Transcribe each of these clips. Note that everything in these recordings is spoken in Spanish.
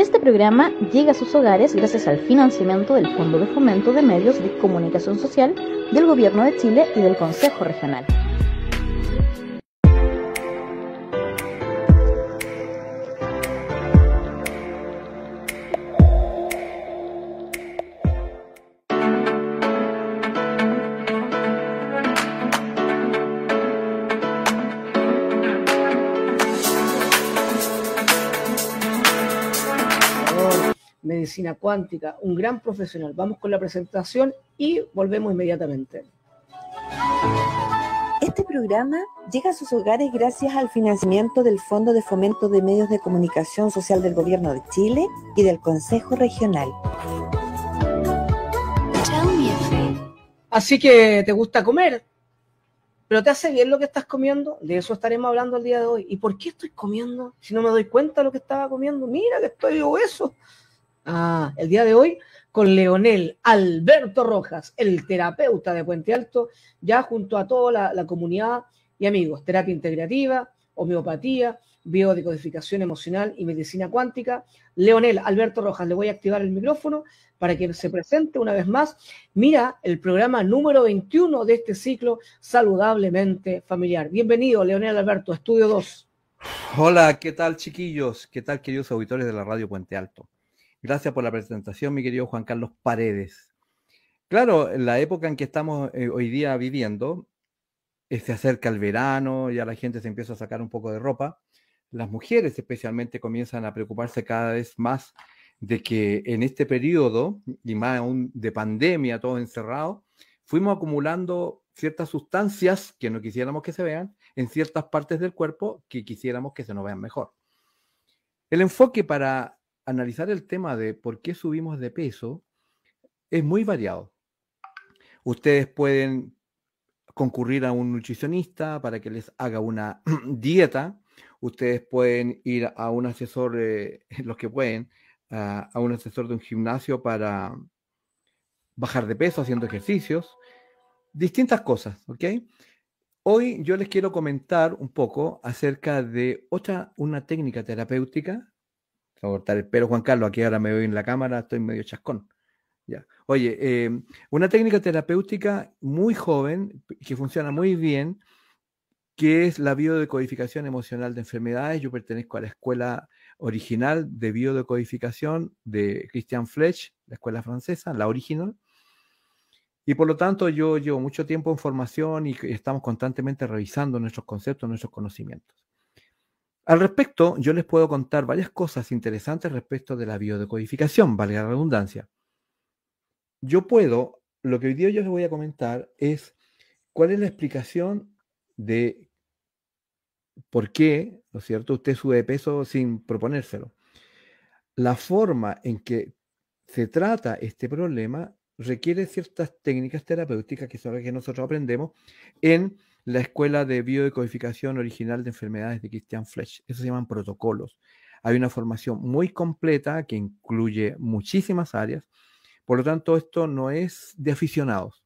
Este programa llega a sus hogares gracias al financiamiento del Fondo de Fomento de Medios de Comunicación Social del Gobierno de Chile y del Consejo Regional. medicina cuántica, un gran profesional. Vamos con la presentación y volvemos inmediatamente. Este programa llega a sus hogares gracias al financiamiento del Fondo de Fomento de Medios de Comunicación Social del Gobierno de Chile y del Consejo Regional. Así que te gusta comer, pero te hace bien lo que estás comiendo, de eso estaremos hablando el día de hoy. ¿Y por qué estoy comiendo si no me doy cuenta lo que estaba comiendo? Mira que estoy obeso. Ah, el día de hoy con Leonel Alberto Rojas, el terapeuta de Puente Alto, ya junto a toda la, la comunidad y amigos, terapia integrativa, homeopatía, biodecodificación emocional y medicina cuántica. Leonel Alberto Rojas, le voy a activar el micrófono para que se presente una vez más. Mira el programa número 21 de este ciclo saludablemente familiar. Bienvenido, Leonel Alberto, Estudio 2. Hola, ¿qué tal chiquillos? ¿Qué tal queridos auditores de la Radio Puente Alto? Gracias por la presentación, mi querido Juan Carlos Paredes. Claro, en la época en que estamos eh, hoy día viviendo, eh, se acerca el verano, ya la gente se empieza a sacar un poco de ropa. Las mujeres especialmente comienzan a preocuparse cada vez más de que en este periodo, y más aún de pandemia, todo encerrado, fuimos acumulando ciertas sustancias que no quisiéramos que se vean en ciertas partes del cuerpo que quisiéramos que se nos vean mejor. El enfoque para analizar el tema de por qué subimos de peso es muy variado. Ustedes pueden concurrir a un nutricionista para que les haga una dieta. Ustedes pueden ir a un asesor, eh, los que pueden, a, a un asesor de un gimnasio para bajar de peso haciendo ejercicios. Distintas cosas, ¿ok? Hoy yo les quiero comentar un poco acerca de otra, una técnica terapéutica a cortar el pelo, Juan Carlos. Aquí ahora me veo en la cámara, estoy medio chascón. Ya. Oye, em, una técnica terapéutica muy joven, que funciona muy bien, que es la biodecodificación emocional de enfermedades. Yo pertenezco a la escuela original de biodecodificación de Christian Fletch, la escuela francesa, la original. Y por lo tanto, yo llevo mucho tiempo en formación y estamos constantemente revisando nuestros conceptos, nuestros conocimientos. Al respecto, yo les puedo contar varias cosas interesantes respecto de la biodecodificación, valga la redundancia. Yo puedo, lo que hoy día yo les voy a comentar es cuál es la explicación de por qué, ¿no es cierto?, usted sube de peso sin proponérselo. La forma en que se trata este problema requiere ciertas técnicas terapéuticas que son las que nosotros aprendemos en la escuela de biodecodificación original de enfermedades de Christian Flesch. Eso se llaman protocolos. Hay una formación muy completa que incluye muchísimas áreas. Por lo tanto, esto no es de aficionados.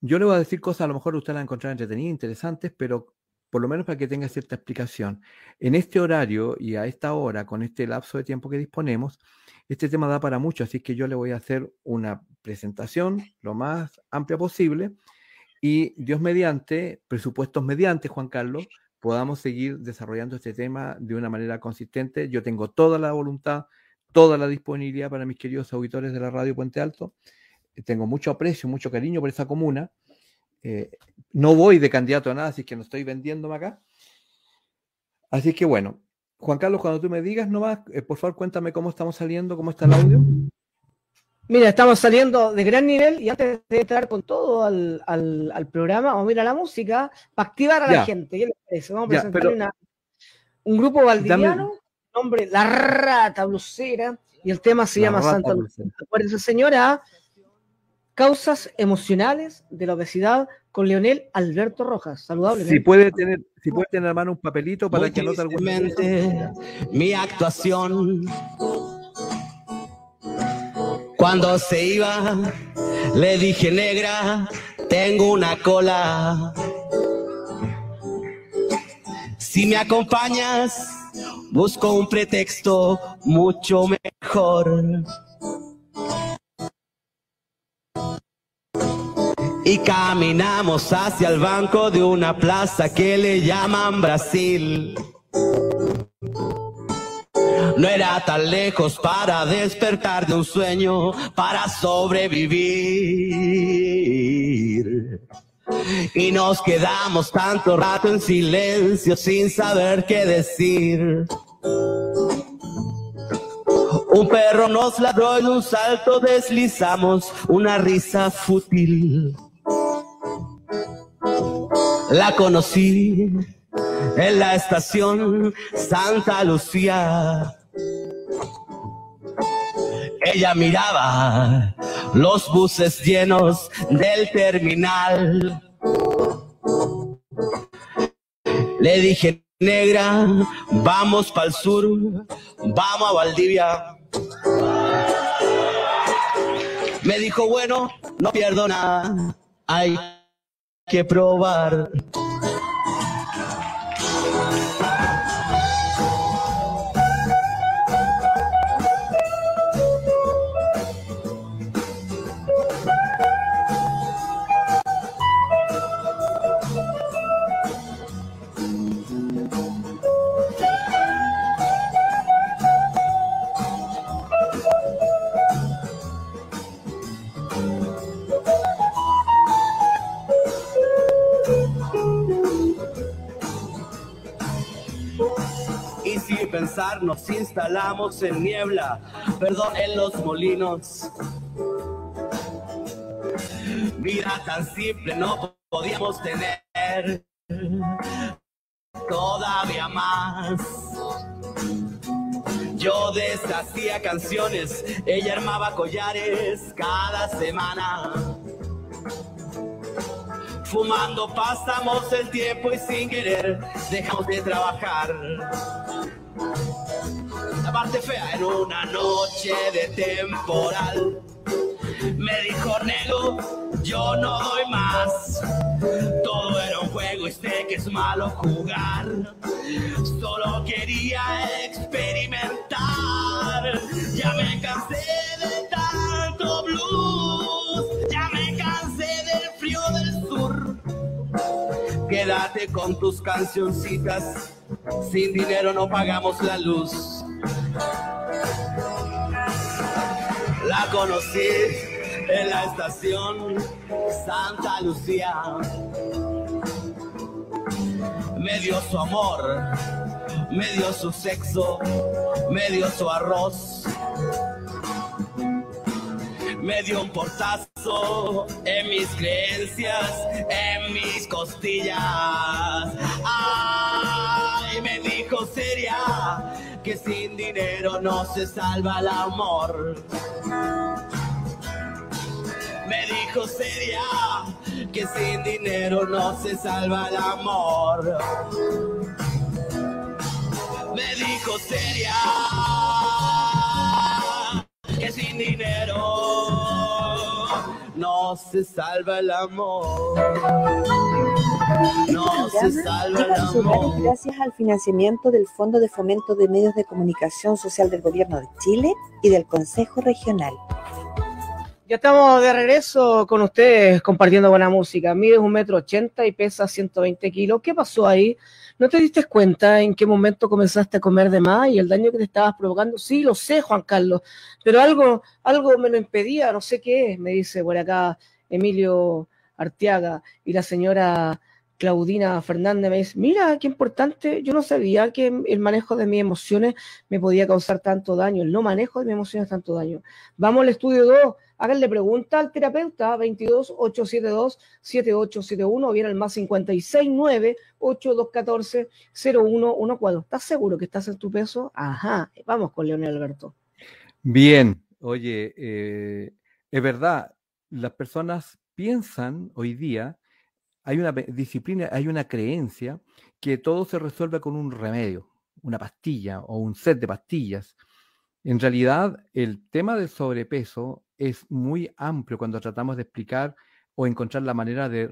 Yo le voy a decir cosas, a lo mejor usted las encontrará entretenidas, interesantes, pero por lo menos para que tenga cierta explicación. En este horario y a esta hora, con este lapso de tiempo que disponemos, este tema da para mucho, así que yo le voy a hacer una presentación lo más amplia posible y Dios mediante, presupuestos mediante, Juan Carlos, podamos seguir desarrollando este tema de una manera consistente. Yo tengo toda la voluntad, toda la disponibilidad para mis queridos auditores de la radio Puente Alto. Tengo mucho aprecio, mucho cariño por esa comuna. Eh, no voy de candidato a nada, así que no estoy vendiéndome acá. Así que bueno, Juan Carlos, cuando tú me digas nomás, eh, por favor cuéntame cómo estamos saliendo, cómo está el audio. Mira, estamos saliendo de gran nivel y antes de entrar con todo al, programa, vamos a mirar la música para activar a la gente. ¿Qué les parece? Vamos a presentar un grupo valdiviano, nombre La Rata Blusera, y el tema se llama Santa Lucía. Acuérdense, señora, causas emocionales de la obesidad con Leonel Alberto Rojas. Saludable. Si ¿eh? puede tener, si puede tener mano un papelito para que anote alguna. Mi actuación cuando se iba, le dije, negra, tengo una cola. Si me acompañas, busco un pretexto mucho mejor. Y caminamos hacia el banco de una plaza que le llaman Brasil. No era tan lejos para despertar de un sueño, para sobrevivir. Y nos quedamos tanto rato en silencio sin saber qué decir. Un perro nos ladró en un salto deslizamos una risa fútil. La conocí en la estación Santa Lucía. Ella miraba los buses llenos del terminal. Le dije, negra, vamos para el sur, vamos a Valdivia. Me dijo, bueno, no pierdo nada, hay que probar. nos instalamos en niebla, perdón, en los molinos. Mira tan simple no podíamos tener todavía más. Yo deshacía canciones, ella armaba collares cada semana. Fumando pasamos el tiempo y sin querer dejamos de trabajar en una noche de temporal. Me dijo negro yo no doy más. Todo era un juego y sé que es malo jugar. Solo quería experimentar. Ya me cansé de tanto blues. quédate con tus cancioncitas. Sin dinero no pagamos la luz. La conocí en la estación Santa Lucía. Me dio su amor, me dio su sexo, me dio su arroz me dio un portazo en mis creencias, en mis costillas. Ay, me dijo seria que sin dinero no se salva el amor. Me dijo seria que sin dinero no se salva el amor. Me dijo seria que sin dinero no se salva el amor. No se salva el amor. Gracias al financiamiento del Fondo de Fomento de Medios de Comunicación Social del Gobierno de Chile y del Consejo Regional. Ya estamos de regreso con ustedes compartiendo buena música. Mides un metro ochenta y pesas 120 kilos. ¿Qué pasó ahí? ¿No te diste cuenta en qué momento comenzaste a comer de más y el daño que te estabas provocando? Sí, lo sé, Juan Carlos, pero algo, algo me lo impedía, no sé qué es, me dice por acá Emilio Arteaga y la señora Claudina Fernández me dice, mira, qué importante, yo no sabía que el manejo de mis emociones me podía causar tanto daño, el no manejo de mis emociones tanto daño. Vamos al estudio 2, háganle pregunta al terapeuta 22 7871 o bien al más 569 8214 0114. ¿Estás seguro que estás en tu peso? Ajá, vamos con Leonel Alberto. Bien, oye, eh, es verdad, las personas piensan hoy día hay una disciplina, hay una creencia que todo se resuelve con un remedio, una pastilla o un set de pastillas. En realidad, el tema del sobrepeso es muy amplio cuando tratamos de explicar o encontrar la manera de,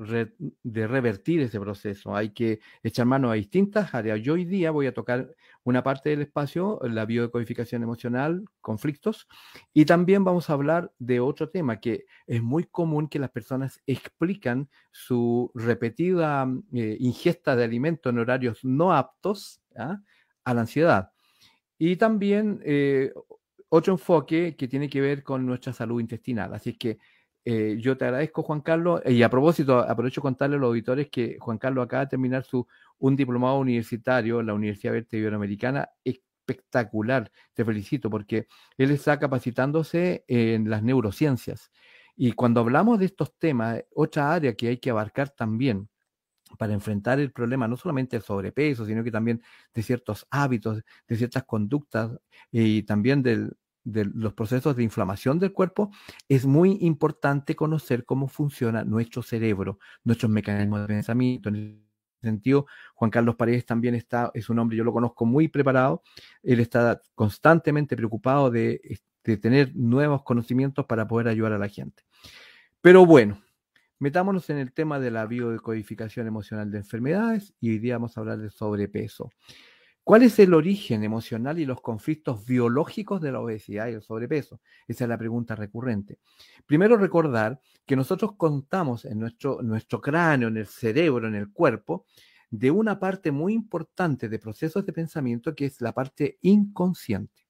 revertir ese proceso. Hay que echar mano a distintas áreas. Yo hoy día voy a tocar una parte del espacio, la biodecodificación emocional, conflictos, y también vamos a hablar de otro tema que es muy común que las personas explican su repetida mm, eh, ingesta de alimentos en horarios no aptos ¿ah? a la ansiedad. Y también eh, otro enfoque que tiene que ver con nuestra salud intestinal. Así que eh, yo te agradezco, Juan Carlos. Eh, y a propósito, aprovecho contarle a los auditores que Juan Carlos acaba de terminar su, un diplomado universitario en la Universidad Verde Iberoamericana. Espectacular. Te felicito porque él está capacitándose en las neurociencias. Y cuando hablamos de estos temas, otra área que hay que abarcar también para enfrentar el problema no solamente del sobrepeso, sino que también de ciertos hábitos, de ciertas conductas eh, y también del, de los procesos de inflamación del cuerpo, es muy importante conocer cómo funciona nuestro cerebro, nuestros mecanismos de pensamiento. En el sentido, Juan Carlos Paredes también está, es un hombre, yo lo conozco muy preparado, él está constantemente preocupado de, de tener nuevos conocimientos para poder ayudar a la gente. Pero bueno, Metámonos en el tema de la biodecodificación emocional de enfermedades y hoy día vamos a hablar de sobrepeso. ¿Cuál es el origen emocional y los conflictos biológicos de la obesidad y el sobrepeso? Esa es la pregunta recurrente. Primero recordar que nosotros contamos en nuestro, cráneo, en el cerebro, en el cuerpo, de una parte muy importante de procesos de pensamiento que es la parte inconsciente.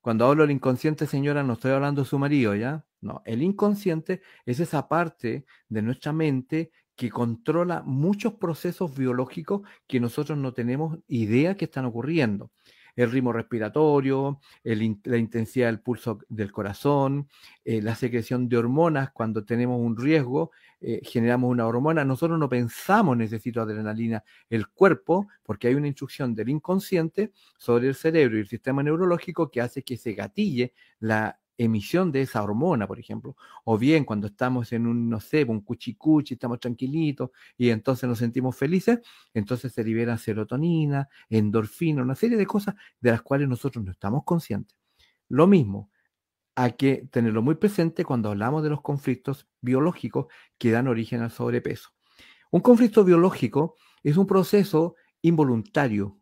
Cuando hablo del inconsciente, señora, no estoy hablando de su marido, ¿ya? No, el inconsciente es esa parte de nuestra mente que controla muchos procesos biológicos que nosotros no tenemos idea que están ocurriendo. El ritmo respiratorio, la intensidad del pulso del corazón, eh, la secreción de hormonas cuando tenemos un riesgo, eh, generamos una hormona. Nosotros no pensamos necesito adrenalina el cuerpo porque hay una instrucción del inconsciente sobre el cerebro y el sistema neurológico que hace que se gatille la emisión de esa hormona, por ejemplo, o bien cuando estamos en un, no sé, un cuchicuchi, estamos tranquilitos y entonces nos sentimos felices, entonces se libera serotonina, endorfina, una serie de cosas de las cuales nosotros no estamos conscientes. Lo mismo, hay que tenerlo muy presente cuando hablamos de los conflictos biológicos que dan origen al sobrepeso. Un conflicto biológico es un proceso involuntario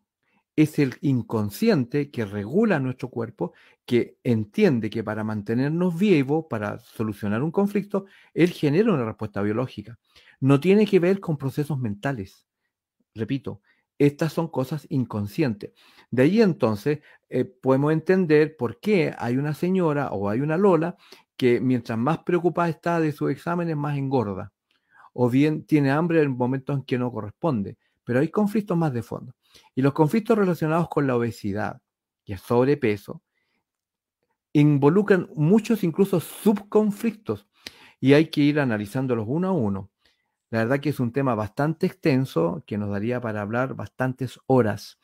es el inconsciente que regula nuestro cuerpo, que entiende que para mantenernos vivos, para solucionar un conflicto, él genera una respuesta biológica. No tiene que ver con procesos mentales. Repito, estas son cosas inconscientes. De ahí entonces eh, podemos entender por qué hay una señora o hay una Lola que mientras más preocupada está de sus exámenes, más engorda. O bien tiene hambre en momentos en que no corresponde. Pero hay conflictos más de fondo. Y los conflictos relacionados con la obesidad y el sobrepeso involucran muchos incluso subconflictos y hay que ir analizándolos uno a uno. La verdad que es un tema bastante extenso que nos daría para hablar bastantes horas.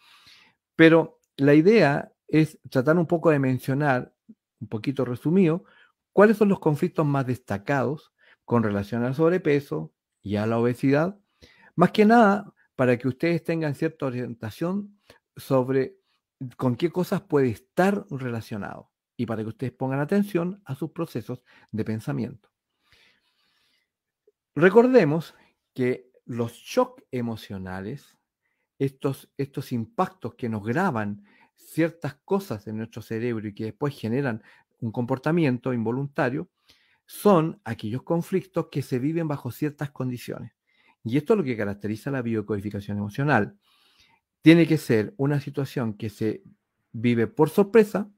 Pero la idea es tratar un poco de mencionar, un poquito resumido, cuáles son los conflictos más destacados con relación al sobrepeso y a la obesidad. Más que nada para que ustedes tengan cierta orientación sobre con qué cosas puede estar relacionado y para que ustedes pongan atención a sus procesos de pensamiento. Recordemos que los shocks emocionales, estos, estos impactos que nos graban ciertas cosas en nuestro cerebro y que después generan un comportamiento involuntario, son aquellos conflictos que se viven bajo ciertas condiciones y esto es lo que caracteriza la biocodificación emocional, tiene que ser una situación que se vive por sorpresa,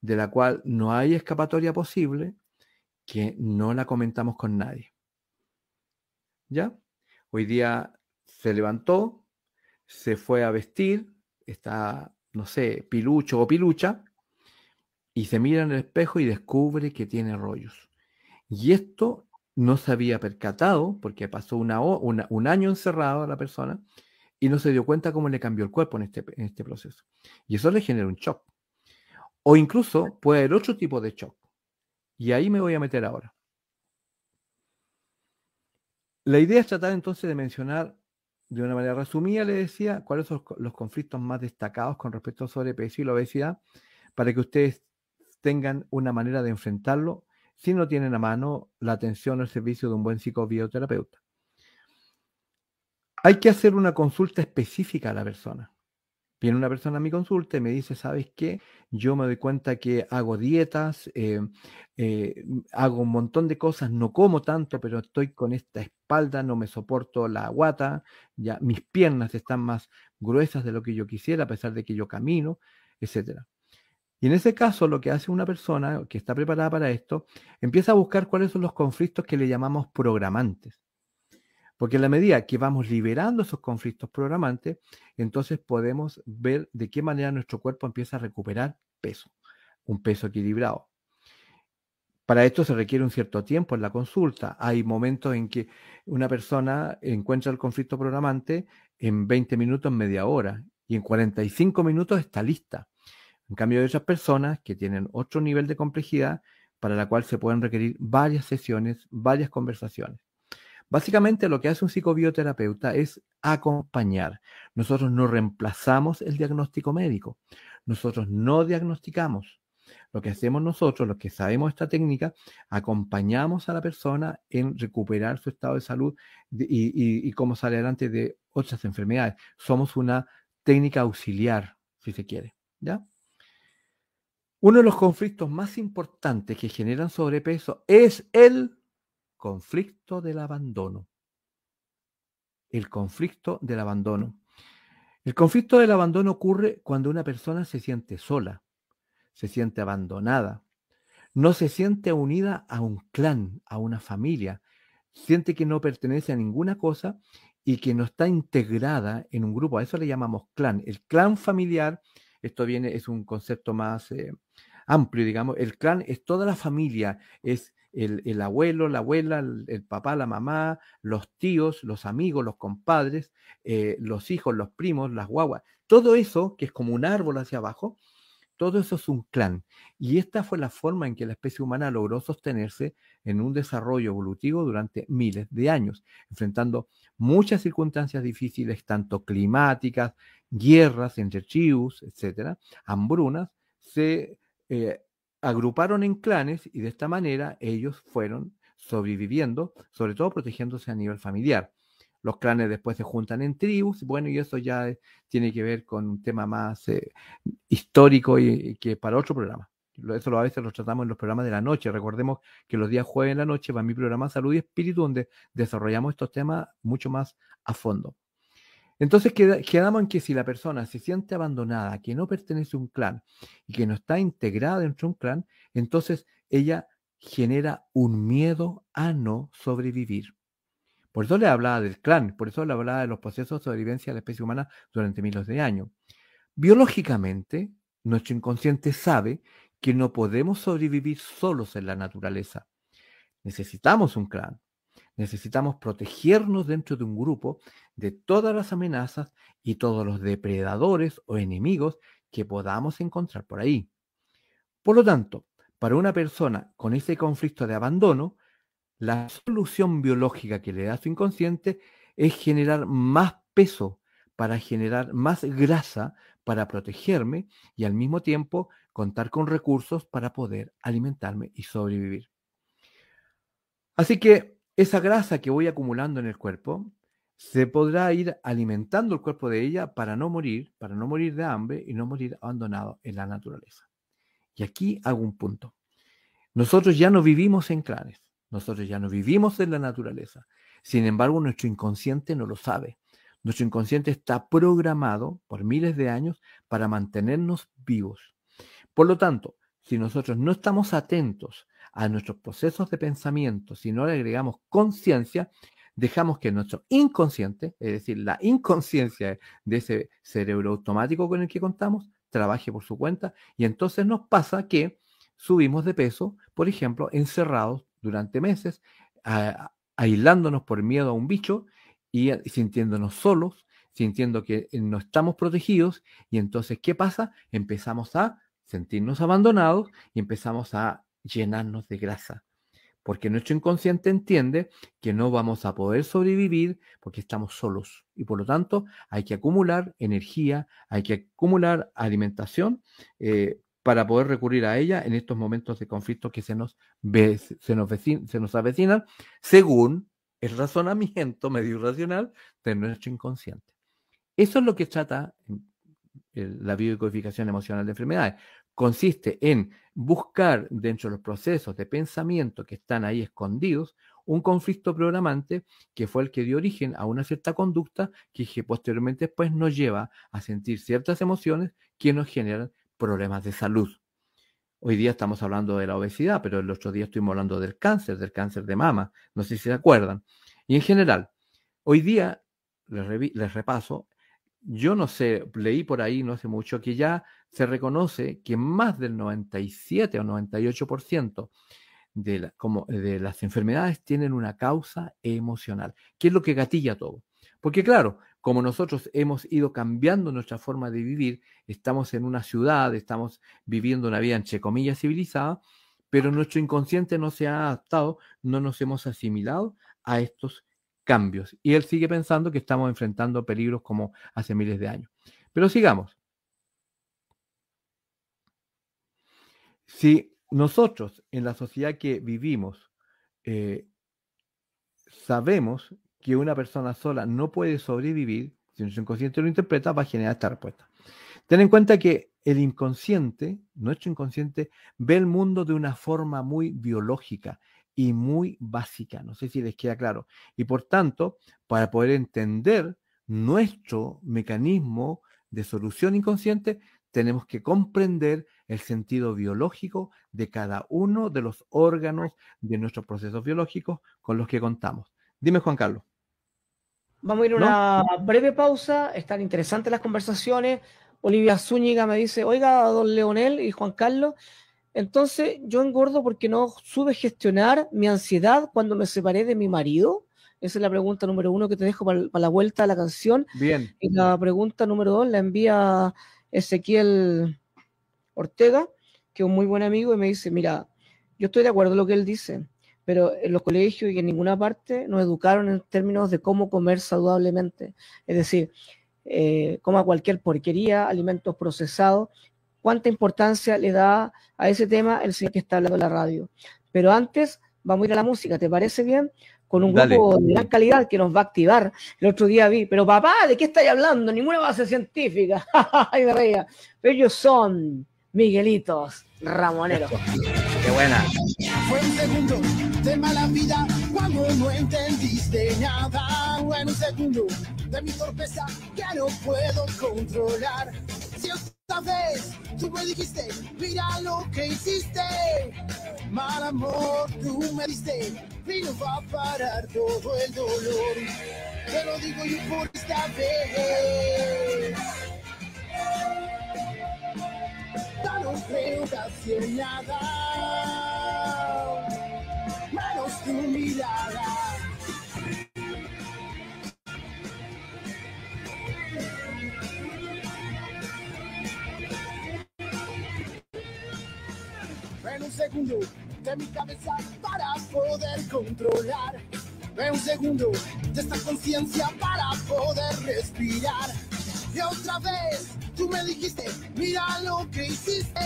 de la cual no hay escapatoria posible, que no la comentamos con nadie. ¿Ya? Hoy día se levantó, se fue a vestir, está, no sé, pilucho o pilucha, y se mira en el espejo y descubre que tiene rollos. Y esto no se había percatado, porque pasó una, un año encerrado a la persona, y no se dio cuenta cómo le cambió el cuerpo este, en este, proceso. Y eso le genera un shock. O incluso puede haber otro tipo de shock. Y ahí me voy a meter ahora. La idea es tratar entonces de mencionar de una manera resumida, le decía, cuáles son los conflictos más destacados con respecto a sobrepeso y la obesidad, para que ustedes tengan una manera de enfrentarlo si no tienen a mano la atención o el servicio de un buen psicobioterapeuta. Hay que hacer una consulta específica a la persona. Viene una persona a mi consulta y me dice, ¿sabes qué? Yo me doy cuenta que hago dietas, eh, eh, hago un montón de cosas, no como tanto, pero estoy con esta espalda, no me soporto la guata, ya mis piernas están más gruesas de lo que yo quisiera, a pesar de que yo camino, etcétera. Y en ese caso, lo que hace una persona que está preparada para esto, empieza a buscar cuáles son los conflictos que le llamamos programantes. Porque en la medida que vamos liberando esos conflictos programantes, entonces podemos ver de qué manera nuestro cuerpo empieza a recuperar peso, un peso equilibrado. Para esto se requiere un cierto tiempo en la consulta. Hay momentos en que una persona encuentra el conflicto programante en 20 minutos, media hora, y en 45 minutos está lista. En cambio, hay otras personas que tienen otro nivel de complejidad para la cual se pueden requerir varias sesiones, varias conversaciones. Básicamente lo que hace un psicobioterapeuta es acompañar. Nosotros no reemplazamos el diagnóstico médico. Nosotros no diagnosticamos. Lo que hacemos nosotros, los que sabemos esta técnica, acompañamos a la persona en recuperar su estado de salud y, cómo sale adelante de otras enfermedades. Somos una técnica auxiliar, si se quiere. ¿Ya? Uno de los conflictos más importantes que generan sobrepeso es el conflicto del abandono. El conflicto del abandono. El conflicto del abandono ocurre cuando una persona se siente sola, se siente abandonada, no se siente unida a un clan, a una familia, siente que no pertenece a ninguna cosa y que no está integrada en un grupo. A eso le llamamos clan. El clan familiar, esto viene, es un concepto más eh, amplio, digamos. El clan es toda la familia, es el, abuelo, la abuela, el, papá, la mamá, los tíos, los amigos, los compadres, eh, los hijos, los primos, las guaguas. Todo eso, que es como un árbol hacia abajo, todo eso es un clan. Y esta fue la forma en que la especie humana logró sostenerse en un desarrollo evolutivo durante miles de años, enfrentando muchas circunstancias difíciles, tanto climáticas, guerras entre tribus, etcétera, hambrunas, se eh, agruparon en clanes y de esta manera ellos fueron sobreviviendo, sobre todo protegiéndose a nivel familiar. Los clanes después se juntan en tribus, bueno, y eso ya eh, tiene que ver con un tema más eh, histórico y, que para otro programa. Eso a veces lo tratamos en los programas de la noche. Recordemos que los días jueves en la noche va mi programa Salud y Espíritu, donde desarrollamos estos temas mucho más a fondo. Entonces quedamos en que si la persona se siente abandonada, que no pertenece a un clan y que no está integrada dentro de un clan, entonces ella genera un miedo a no sobrevivir. Por eso le hablaba del clan, por eso le hablaba de los procesos de sobrevivencia de la especie humana durante miles de años. Biológicamente, nuestro inconsciente sabe que no podemos sobrevivir solos en la naturaleza. Necesitamos un clan, Necesitamos protegernos dentro de un grupo de todas las amenazas y todos los depredadores o enemigos que podamos encontrar por ahí. Por lo tanto, para una persona con ese conflicto de abandono, la solución biológica que le da su inconsciente es generar más peso para generar más grasa para protegerme y al mismo tiempo contar con recursos para poder alimentarme y sobrevivir. Así que esa grasa que voy acumulando en el cuerpo se podrá ir alimentando el cuerpo de ella para no morir, para no morir de hambre y no morir abandonado en la naturaleza. Y aquí hago un punto. Nosotros ya no vivimos en clanes, nosotros ya no vivimos en la naturaleza. Sin embargo, nuestro inconsciente no lo sabe. Nuestro inconsciente está programado por miles de años para mantenernos vivos. Por lo tanto, si nosotros no estamos atentos a nuestros procesos de pensamiento, si no le agregamos conciencia, dejamos que nuestro inconsciente, es decir, la inconsciencia de ese cerebro automático con el que contamos, trabaje por su cuenta y entonces nos pasa que subimos de peso, por ejemplo, encerrados durante meses, aislándonos por miedo a un bicho y sintiéndonos solos, sintiendo que eh, no estamos protegidos y entonces, ¿qué pasa? Empezamos a sentirnos abandonados y empezamos a llenarnos de grasa, porque nuestro inconsciente entiende que no vamos a poder sobrevivir porque estamos solos y por lo tanto hay que acumular energía, hay que acumular alimentación eh, para poder recurrir a ella en estos momentos de conflicto que se nos, se nos, se nos avecinan según el razonamiento medio irracional de nuestro inconsciente. Eso es lo que trata mm, la biocodificación emocional de enfermedades consiste en buscar dentro de los procesos de pensamiento que están ahí escondidos un conflicto programante que fue el que dio origen a una cierta conducta que, posteriormente pues, nos lleva a sentir ciertas emociones que nos generan problemas de salud. Hoy día estamos hablando de la obesidad, pero el otro día estuvimos hablando del cáncer, del cáncer de mama, no sé si se acuerdan. Y en general, hoy día, les, les repaso, yo no sé, leí por ahí no hace mucho que ya se reconoce que más del 97 o 98% de, de las enfermedades tienen una causa emocional, que es lo que gatilla todo. Porque claro, como nosotros hemos ido cambiando nuestra forma de vivir, estamos en una ciudad, estamos viviendo una vida entre comillas civilizada, pero nuestro inconsciente no se ha adaptado, no nos hemos asimilado a estos cambios. Y él sigue pensando que estamos enfrentando peligros como hace miles de años. Pero sigamos. Si nosotros en la sociedad que vivimos eh, sabemos que una persona sola no puede sobrevivir, si nuestro inconsciente lo interpreta, va a generar esta respuesta. Ten en cuenta que el inconsciente, nuestro inconsciente, ve el mundo de una forma muy biológica y muy básica. No sé si les queda claro. Y por tanto, para poder entender nuestro mecanismo de solución inconsciente, tenemos que comprender el sentido biológico de cada uno de los órganos de nuestros procesos biológicos con los que contamos. Dime, Juan Carlos. Vamos a ir a una breve pausa. Están interesantes las conversaciones. Olivia Zúñiga me dice, oiga, don Leonel y Juan Carlos, entonces yo engordo porque no sube gestionar mi ansiedad cuando me separé de mi marido. Esa es la pregunta número uno que te dejo para, la vuelta a la canción. Bien. Y la pregunta número dos la envía Ezequiel Ortega, que es un muy buen amigo, y me dice, mira, yo estoy de acuerdo en lo que él dice, pero en los colegios y en ninguna parte nos educaron en términos de cómo comer saludablemente. Es decir, eh, coma cualquier porquería, alimentos procesados, cuánta importancia le da a ese tema el señor que está hablando en la radio. Pero antes, vamos a ir a la música, ¿te parece bien? Con un grupo de gran calidad que nos va a activar. El otro día vi, pero papá, ¿de qué estáis hablando? Ninguna base científica. Ay, me reía. Pero ellos son Miguelitos Ramonero. Qué buena. un segundo de vida cuando no entendiste nada. Fue segundo no puedo controlar. Si esta vez tú me dijiste, mira lo que hiciste. Mal amor, tú me diste, vino no va a parar todo el dolor. Te lo digo yo por esta vez. nada, menos tu mirada. en un segundo de mi cabeza para poder controlar. Ve un segundo de esta conciencia para poder respirar. Y otra vez tú me dijiste, mira lo que hiciste.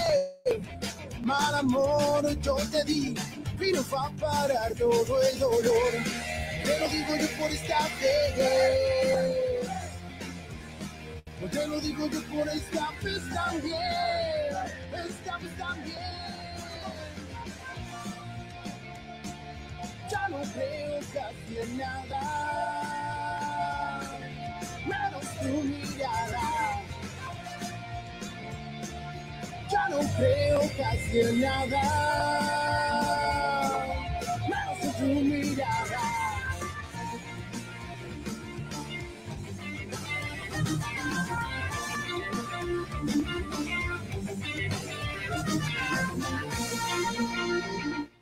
Mal amor yo te di, vino va a parar todo el dolor. Te lo digo yo por esta vez. Te lo digo yo por esta vez también. ya no creo casi en nada, menos tu mirada. Ya no creo casi en nada.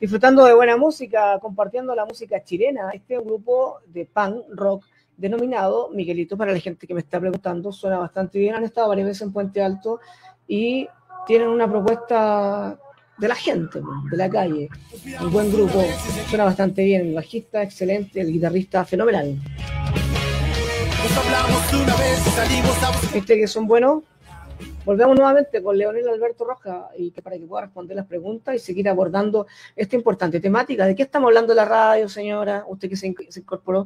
disfrutando de buena música, compartiendo la música chilena. Este grupo de punk rock denominado Miguelito, para la gente que me está preguntando, suena bastante bien. Han estado varias veces en Puente Alto y tienen una propuesta de la gente, pues, de la calle. Un buen grupo, suena bastante bien. El bajista excelente, el guitarrista fenomenal. ¿Viste que son buenos Volvemos nuevamente con Leonel Alberto Roja y que para que pueda responder las preguntas y seguir abordando esta importante temática. ¿De qué estamos hablando en la radio, señora? Usted que se, incorporó.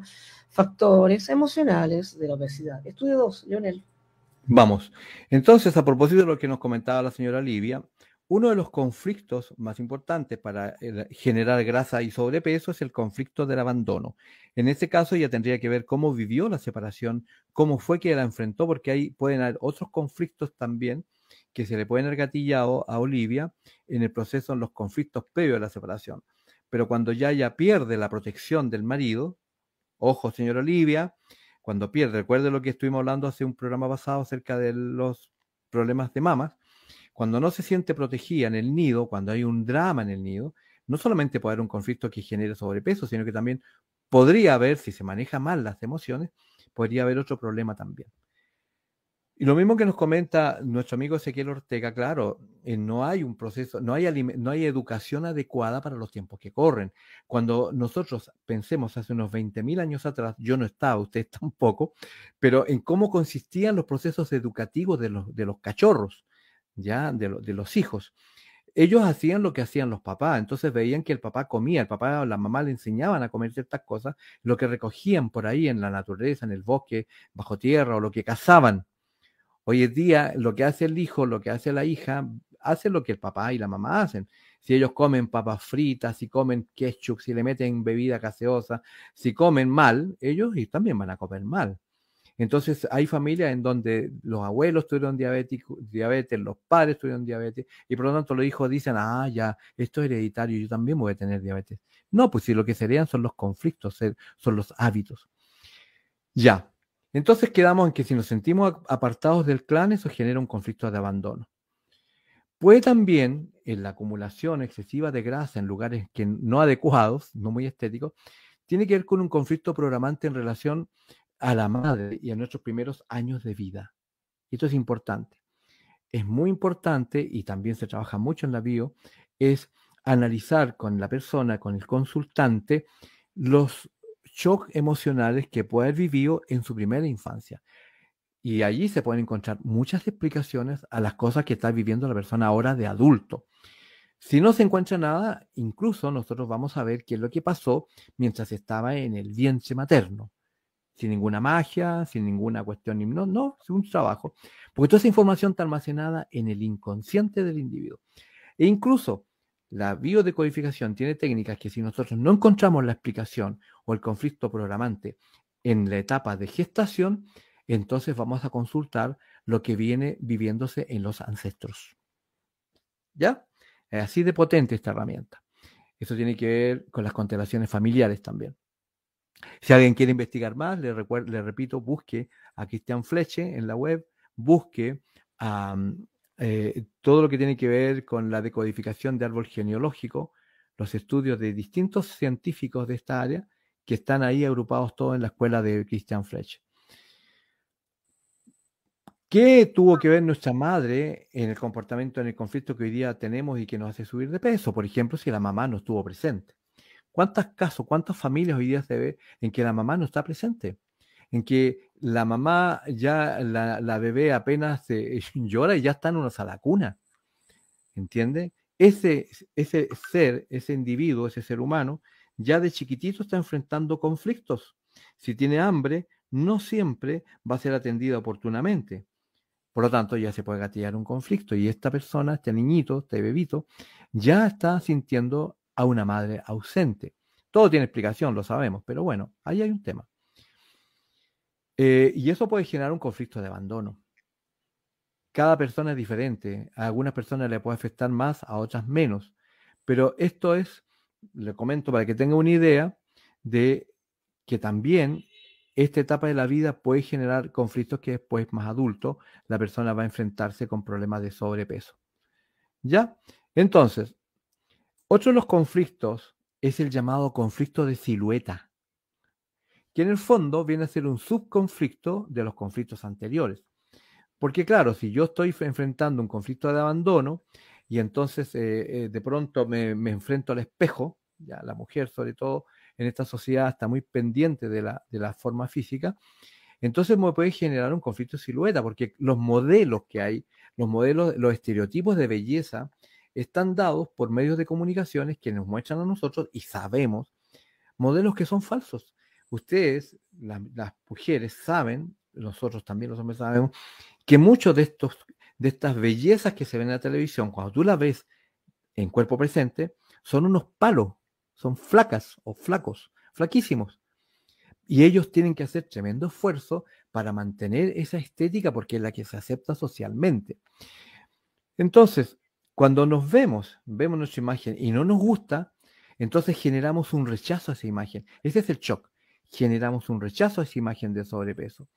Factores emocionales de la obesidad. Estudio 2, Leonel. Vamos. Entonces, a propósito de lo que nos comentaba la señora Livia, uno de los conflictos más importantes para eh, generar grasa y sobrepeso es el conflicto del abandono. En este caso ya tendría que ver cómo vivió la separación, cómo fue que la enfrentó, porque ahí pueden haber otros conflictos también que se le pueden haber gatillado a Olivia en el proceso, en los conflictos previos a la separación. Pero cuando ya ella pierde la protección del marido, ojo señora Olivia, cuando pierde, recuerde lo que estuvimos hablando hace un programa pasado acerca de los problemas de mamas, cuando no se siente protegida en el nido, cuando hay un drama en el nido, no solamente puede haber un conflicto que genere sobrepeso, sino que también podría haber, si se maneja mal las emociones, podría haber otro problema también. Y lo mismo que nos comenta nuestro amigo Ezequiel Ortega, claro, eh, no hay un proceso, no hay, no hay educación adecuada para los tiempos que corren. Cuando nosotros pensemos hace unos 20.000 años atrás, yo no estaba, usted tampoco, pero en cómo consistían los procesos educativos de los, de los cachorros ya de, de los hijos. Ellos hacían lo que hacían los papás, entonces veían que el papá comía, el papá o la mamá le enseñaban a comer ciertas cosas, lo que recogían por ahí en la naturaleza, en el bosque, bajo tierra o lo que cazaban. Hoy en día lo que hace el hijo, lo que hace la hija, hace lo que el papá y la mamá hacen si ellos comen papas fritas, si comen ketchup, si le meten bebida caseosa, si comen mal, ellos también van a comer mal. Entonces hay familias en donde los abuelos tuvieron diabetes, los padres tuvieron diabetes, y por lo tanto los hijos dicen, ah, ya, esto es hereditario, yo también voy a tener diabetes. No, pues si lo que serían son los conflictos, son los hábitos. Ya. Entonces quedamos en que si nos sentimos apartados del clan, eso genera un conflicto de abandono. Puede también, en la acumulación excesiva de grasa en lugares que no adecuados, no muy estéticos, tiene que ver con un conflicto programante en relación a la madre y a nuestros primeros años de vida. esto es importante. Es muy importante, y también se trabaja mucho en la bio, es analizar con la persona, con el consultante, los shocks emocionales que puede haber vivido en su primera infancia. Y allí se pueden encontrar muchas explicaciones a las cosas que está viviendo la persona ahora de adulto. Si no se encuentra nada, incluso nosotros vamos a ver qué es lo que pasó mientras estaba en el vientre materno sin ninguna magia, sin ninguna cuestión, no, no, es un trabajo, porque toda esa información está almacenada en el inconsciente del individuo. E incluso la biodecodificación tiene técnicas que si nosotros no encontramos la explicación o el conflicto programante en la etapa de gestación, entonces vamos a consultar lo que viene viviéndose en los ancestros. ¿Ya? Es así de potente esta herramienta. Eso tiene que ver con las constelaciones familiares también. Si alguien quiere investigar más, le, repito, busque a Cristian Fleche en la web, busque eh, todo lo que tiene que ver con la decodificación de árbol genealógico, los estudios de distintos científicos de esta área que están ahí agrupados todos en la escuela de Christian Fleche. ¿Qué tuvo que ver nuestra madre en el comportamiento, en el conflicto que hoy día tenemos y que nos hace subir de peso? Por ejemplo, si la mamá no estuvo presente. ¿Cuántos casos, cuántas familias hoy día se ve en que la mamá no está presente? En que la mamá ya, la, bebé apenas llora y ya está en una sala cuna. ¿Entiende? Ese, ese ser, ese individuo, ese ser humano, ya de chiquitito está enfrentando conflictos. Si tiene hambre, no siempre va a ser atendida oportunamente. Por lo tanto, ya se puede gatillar un conflicto y esta persona, este niñito, este bebito, ya está sintiendo a una madre ausente. Todo tiene explicación, lo sabemos, pero bueno, ahí hay un tema. Eh, y eso puede generar un conflicto de abandono. Cada persona es diferente. A algunas personas le puede afectar más, a otras menos. Pero esto es, le comento para que tenga una idea de que también esta etapa de la vida puede generar conflictos que después, más adulto, la persona va a enfrentarse con problemas de sobrepeso. ¿Ya? Entonces, otro de los conflictos es el llamado conflicto de silueta, que en el fondo viene a ser un subconflicto de los conflictos anteriores. Porque claro, si yo estoy enfrentando un conflicto de abandono y entonces eh, eh, de pronto me, enfrento al espejo, ya la mujer sobre todo en esta sociedad está muy pendiente de la, de forma física, entonces me puede generar un conflicto de silueta, porque los modelos que hay, los modelos, los estereotipos de belleza, están dados por medios de comunicaciones que nos muestran a nosotros y sabemos modelos que son falsos. Ustedes, las mujeres, saben, nosotros también los hombres sabemos, que muchos de estos de estas bellezas que se ven en la televisión, cuando tú las ves en cuerpo presente, son unos palos, son flacas o flacos, flaquísimos. Y ellos tienen que hacer tremendo esfuerzo para mantener esa estética porque es la que se acepta socialmente. Entonces, cuando nos vemos, vemos nuestra imagen y no nos gusta, entonces generamos un rechazo a esa imagen. Ese es el shock. Generamos un rechazo a esa imagen de sobrepeso.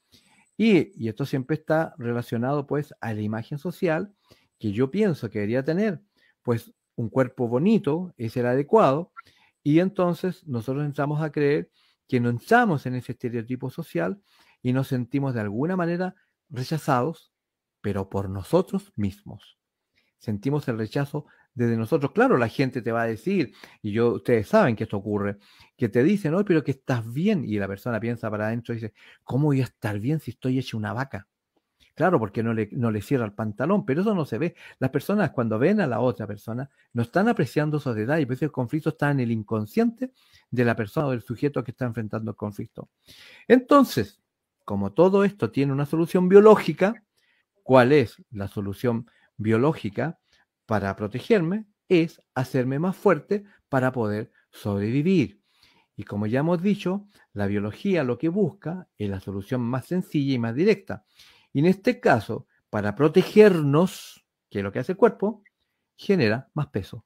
Y, esto siempre está relacionado pues a la imagen social que yo pienso que debería tener. Pues un cuerpo bonito es el adecuado y entonces nosotros entramos a creer que no entramos en ese estereotipo social y nos sentimos de alguna manera rechazados, pero por nosotros mismos sentimos el rechazo desde nosotros. Claro, la gente te va a decir, y yo, ustedes saben que esto ocurre, que te dicen, no pero que estás bien, y la persona piensa para adentro y dice, ¿cómo voy a estar bien si estoy hecha una vaca? Claro, porque no le, no le cierra el pantalón, pero eso no se ve. Las personas cuando ven a la otra persona no están apreciando y detalles, veces pues, el conflicto está en el inconsciente de la persona o del sujeto que está enfrentando el conflicto. Entonces, como todo esto tiene una solución biológica, ¿cuál es la solución biológica para protegerme es hacerme más fuerte para poder sobrevivir. Y como ya hemos dicho, la biología lo que busca es la solución más sencilla y más directa. Y en este caso, para protegernos, que es lo que hace el cuerpo, genera más peso.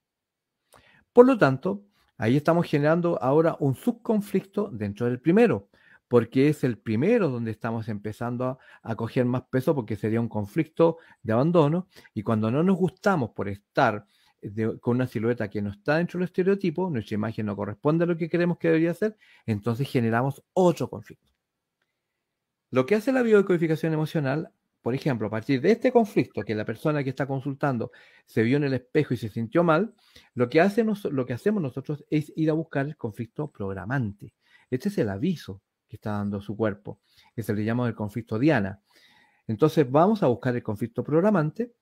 Por lo tanto, ahí estamos generando ahora un subconflicto dentro del primero, porque es el primero donde estamos empezando a, coger más peso porque sería un conflicto de abandono y cuando no nos gustamos por estar con una silueta que no está dentro del estereotipo, nuestra imagen no corresponde a lo que creemos que debería ser, entonces generamos otro conflicto. Lo que hace la biodecodificación emocional, por ejemplo, a partir de este conflicto que la persona que está consultando se vio en el espejo y se sintió mal, lo que hacemos nosotros es ir a buscar el conflicto programante. Este es el aviso que está dando su cuerpo, que se le llama el conflicto diana. Entonces vamos a buscar el conflicto programante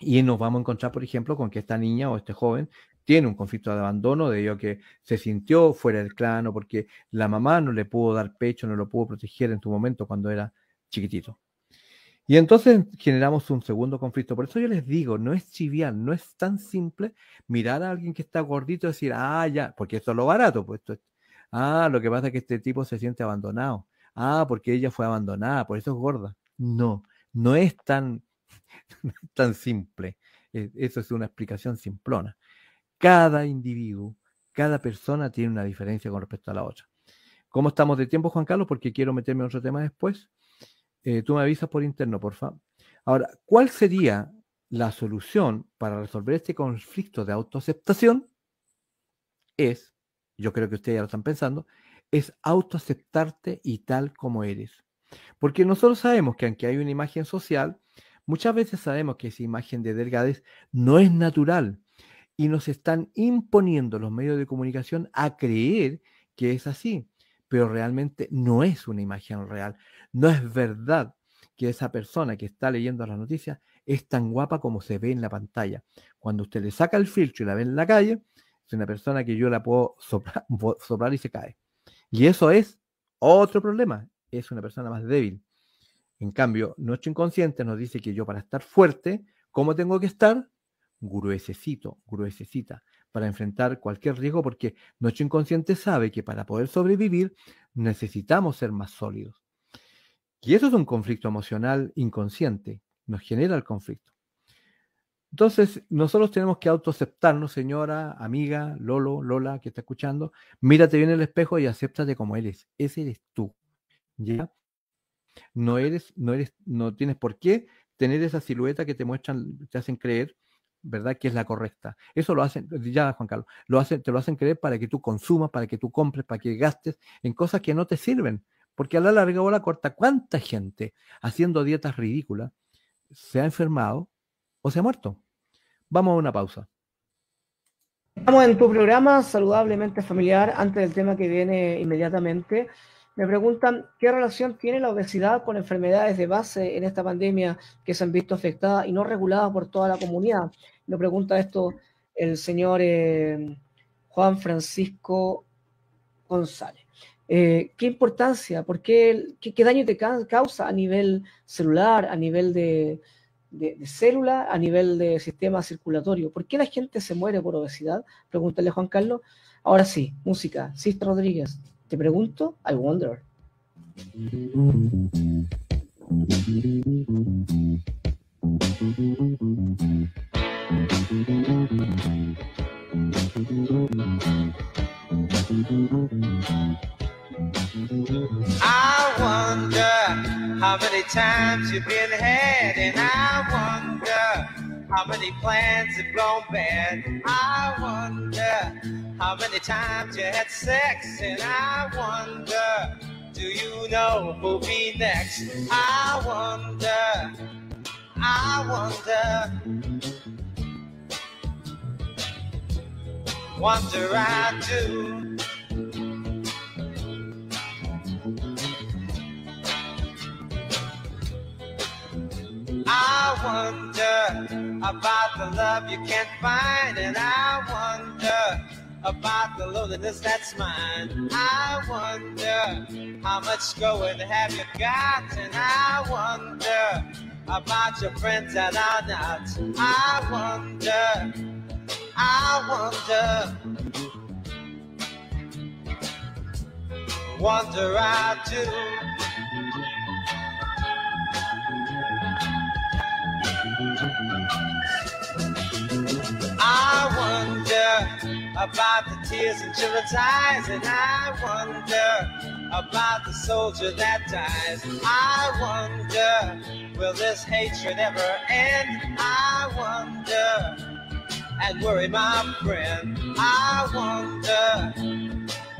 y nos vamos a encontrar, por ejemplo, con que esta niña o este joven tiene un conflicto de abandono, de ello que se sintió fuera del clan o porque la mamá no le pudo dar pecho, no lo pudo proteger en su momento cuando era chiquitito. Y entonces generamos un segundo conflicto. Por eso yo les digo, no es trivial, no es tan simple mirar a alguien que está gordito y decir, ah, ya, porque esto es lo barato, pues esto, Ah, lo que pasa es que este tipo se siente abandonado. Ah, porque ella fue abandonada, por eso es gorda. No, no es tan, tan simple. E, eso es una explicación simplona. Cada individuo, cada persona tiene una diferencia con respecto a la otra. ¿Cómo estamos de tiempo, Juan Carlos? Porque quiero meterme en otro tema después. Eh, tú me avisas por interno, por favor. Ahora, ¿cuál sería la solución para resolver este conflicto de autoaceptación? Es yo creo que ustedes ya lo están pensando, es autoaceptarte y tal como eres. Porque nosotros sabemos que aunque hay una imagen social, muchas veces sabemos que esa imagen de delgadez no es natural y nos están imponiendo los medios de comunicación a creer que es así, pero realmente no es una imagen real, no es verdad que esa persona que está leyendo las noticias es tan guapa como se ve en la pantalla. Cuando usted le saca el filtro y la ve en la calle, es una persona que yo la puedo soplar, y se cae. Y eso es otro problema. Es una persona más débil. En cambio, nuestro inconsciente nos dice que yo para estar fuerte, ¿cómo tengo que estar? Gruesecito, gruesecita, para enfrentar cualquier riesgo, porque nuestro inconsciente sabe que para poder sobrevivir necesitamos ser más sólidos. Y eso es un conflicto emocional inconsciente, nos genera el conflicto. Entonces, nosotros tenemos que auto aceptarnos, señora, amiga, Lolo, Lola, que está escuchando. Mírate bien en el espejo y acéptate como eres. Ese eres tú. ¿Ya? No eres, no eres, no tienes por qué tener esa silueta que te muestran, te hacen creer, ¿verdad? Que es la correcta. Eso lo hacen, ya Juan Carlos, lo hacen, te lo hacen creer para que tú consumas, para que tú compres, para que gastes en cosas que no te sirven. Porque a la larga o a la corta, ¿cuánta gente haciendo dietas ridículas se ha enfermado o se ha muerto? Vamos a una pausa. Estamos en tu programa Saludablemente Familiar, antes del tema que viene inmediatamente. Me preguntan qué relación tiene la obesidad con enfermedades de base en esta pandemia que se han visto afectadas y no reguladas por toda la comunidad. Me pregunta esto el señor eh, Juan Francisco González. Eh, ¿Qué importancia? ¿Por qué daño te causa a nivel celular, a nivel de, de, célula a nivel de sistema circulatorio. ¿Por qué la gente se muere por obesidad? Pregúntale a Juan Carlos. Ahora sí, música. Cis Rodríguez, te pregunto, I wonder. I wonder How many times you've been had, and I wonder how many plans have blown bad. I wonder how many times you had sex, and I wonder. Do you know who'll be next? I wonder. I wonder. Wonder I do. I wonder about the love you can't find, and I wonder about the loneliness that's mine. I wonder how much going have you got, and I wonder about your friends that are not. I wonder, I wonder, wonder I do. about the tears in children's eyes, and I wonder about the soldier that dies. I wonder, will this hatred ever end? I wonder, and worry my friend. I wonder,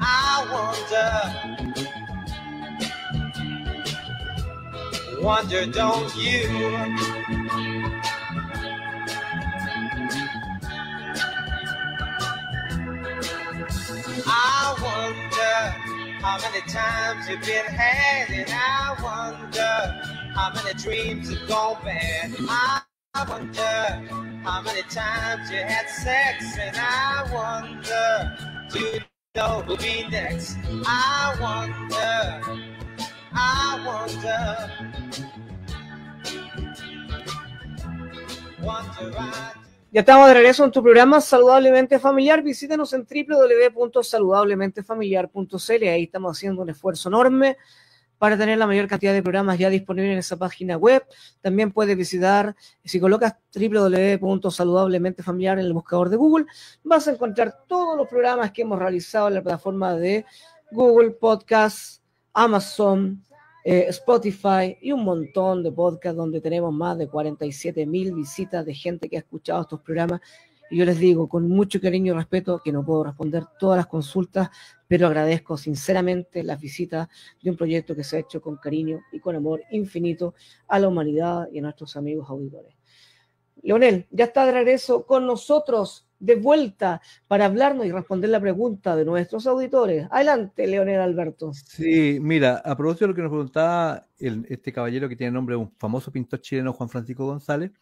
I wonder. Wonder, don't you? I wonder how many times you've been had, and I wonder how many dreams have gone bad. I wonder how many times you had sex, and I wonder, do you know who'll be next? I wonder, I wonder, wonder I. Ya estamos de regreso en tu programa Saludablemente Familiar. Visítanos en www.saludablementefamiliar.cl. Ahí estamos haciendo un esfuerzo enorme para tener la mayor cantidad de programas ya disponibles en esa página web. También puedes visitar, si colocas www.saludablementefamiliar en el buscador de Google, vas a encontrar todos los programas que hemos realizado en la plataforma de Google Podcasts, Amazon, eh, Spotify y un montón de podcasts donde tenemos más de 47 mil visitas de gente que ha escuchado estos programas. Y yo les digo con mucho cariño y respeto que no puedo responder todas las consultas, pero agradezco sinceramente las visitas de un proyecto que se ha hecho con cariño y con amor infinito a la humanidad y a nuestros amigos auditores. Leonel, ya está de regreso con nosotros de vuelta para hablarnos y responder la pregunta de nuestros auditores. Adelante, Leonel Alberto. Sí, mira, a propósito de lo que nos preguntaba este caballero que tiene nombre de un famoso pintor chileno, Juan Francisco González,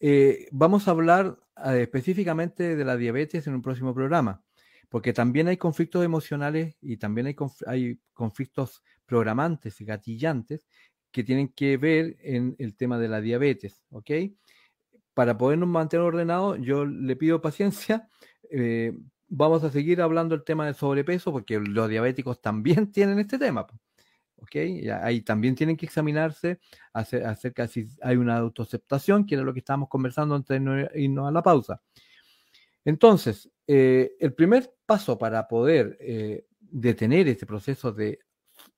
eh, vamos a hablar eh, específicamente de la diabetes en un próximo programa, porque también hay conflictos emocionales y también hay conflictos programantes y gatillantes que tienen que ver en el tema de la diabetes, ¿ok? para podernos mantener ordenados, yo le pido paciencia. Eh, vamos a seguir hablando el tema del sobrepeso, porque los diabéticos también tienen este tema. ¿ok? Ahí también tienen que examinarse acerca de si hay una autoaceptación, que era lo que estábamos conversando antes de irnos a la pausa. Entonces, eh, el primer paso para poder eh, detener este proceso de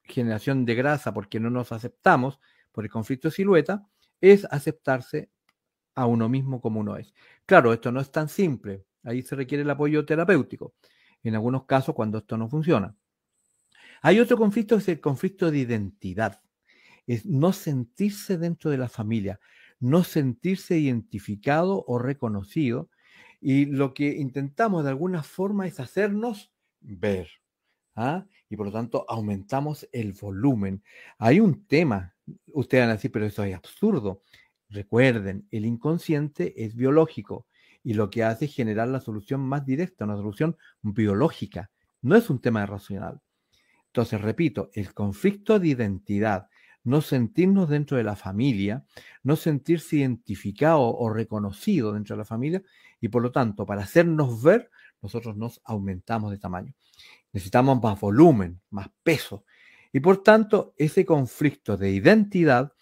generación de grasa porque no nos aceptamos por el conflicto de silueta es aceptarse a uno mismo como uno es. Claro, esto no es tan simple. Ahí se requiere el apoyo terapéutico, en algunos casos cuando esto no funciona. Hay otro conflicto, es el conflicto de identidad. Es no sentirse dentro de la familia, no sentirse identificado o reconocido. Y lo que intentamos de alguna forma es hacernos ver. ¿ah? Y por lo tanto aumentamos el volumen. Hay un tema, ustedes van a decir, pero eso es absurdo. Recuerden, el inconsciente es biológico y lo que hace es generar la solución más directa, una solución biológica. No es un tema racional. Entonces, repito, el conflicto de identidad, no sentirnos dentro de la familia, no sentirse identificado o reconocido dentro de la familia y por lo tanto, para hacernos ver, nosotros nos aumentamos de tamaño. Necesitamos más volumen, más peso. Y por tanto, ese conflicto de identidad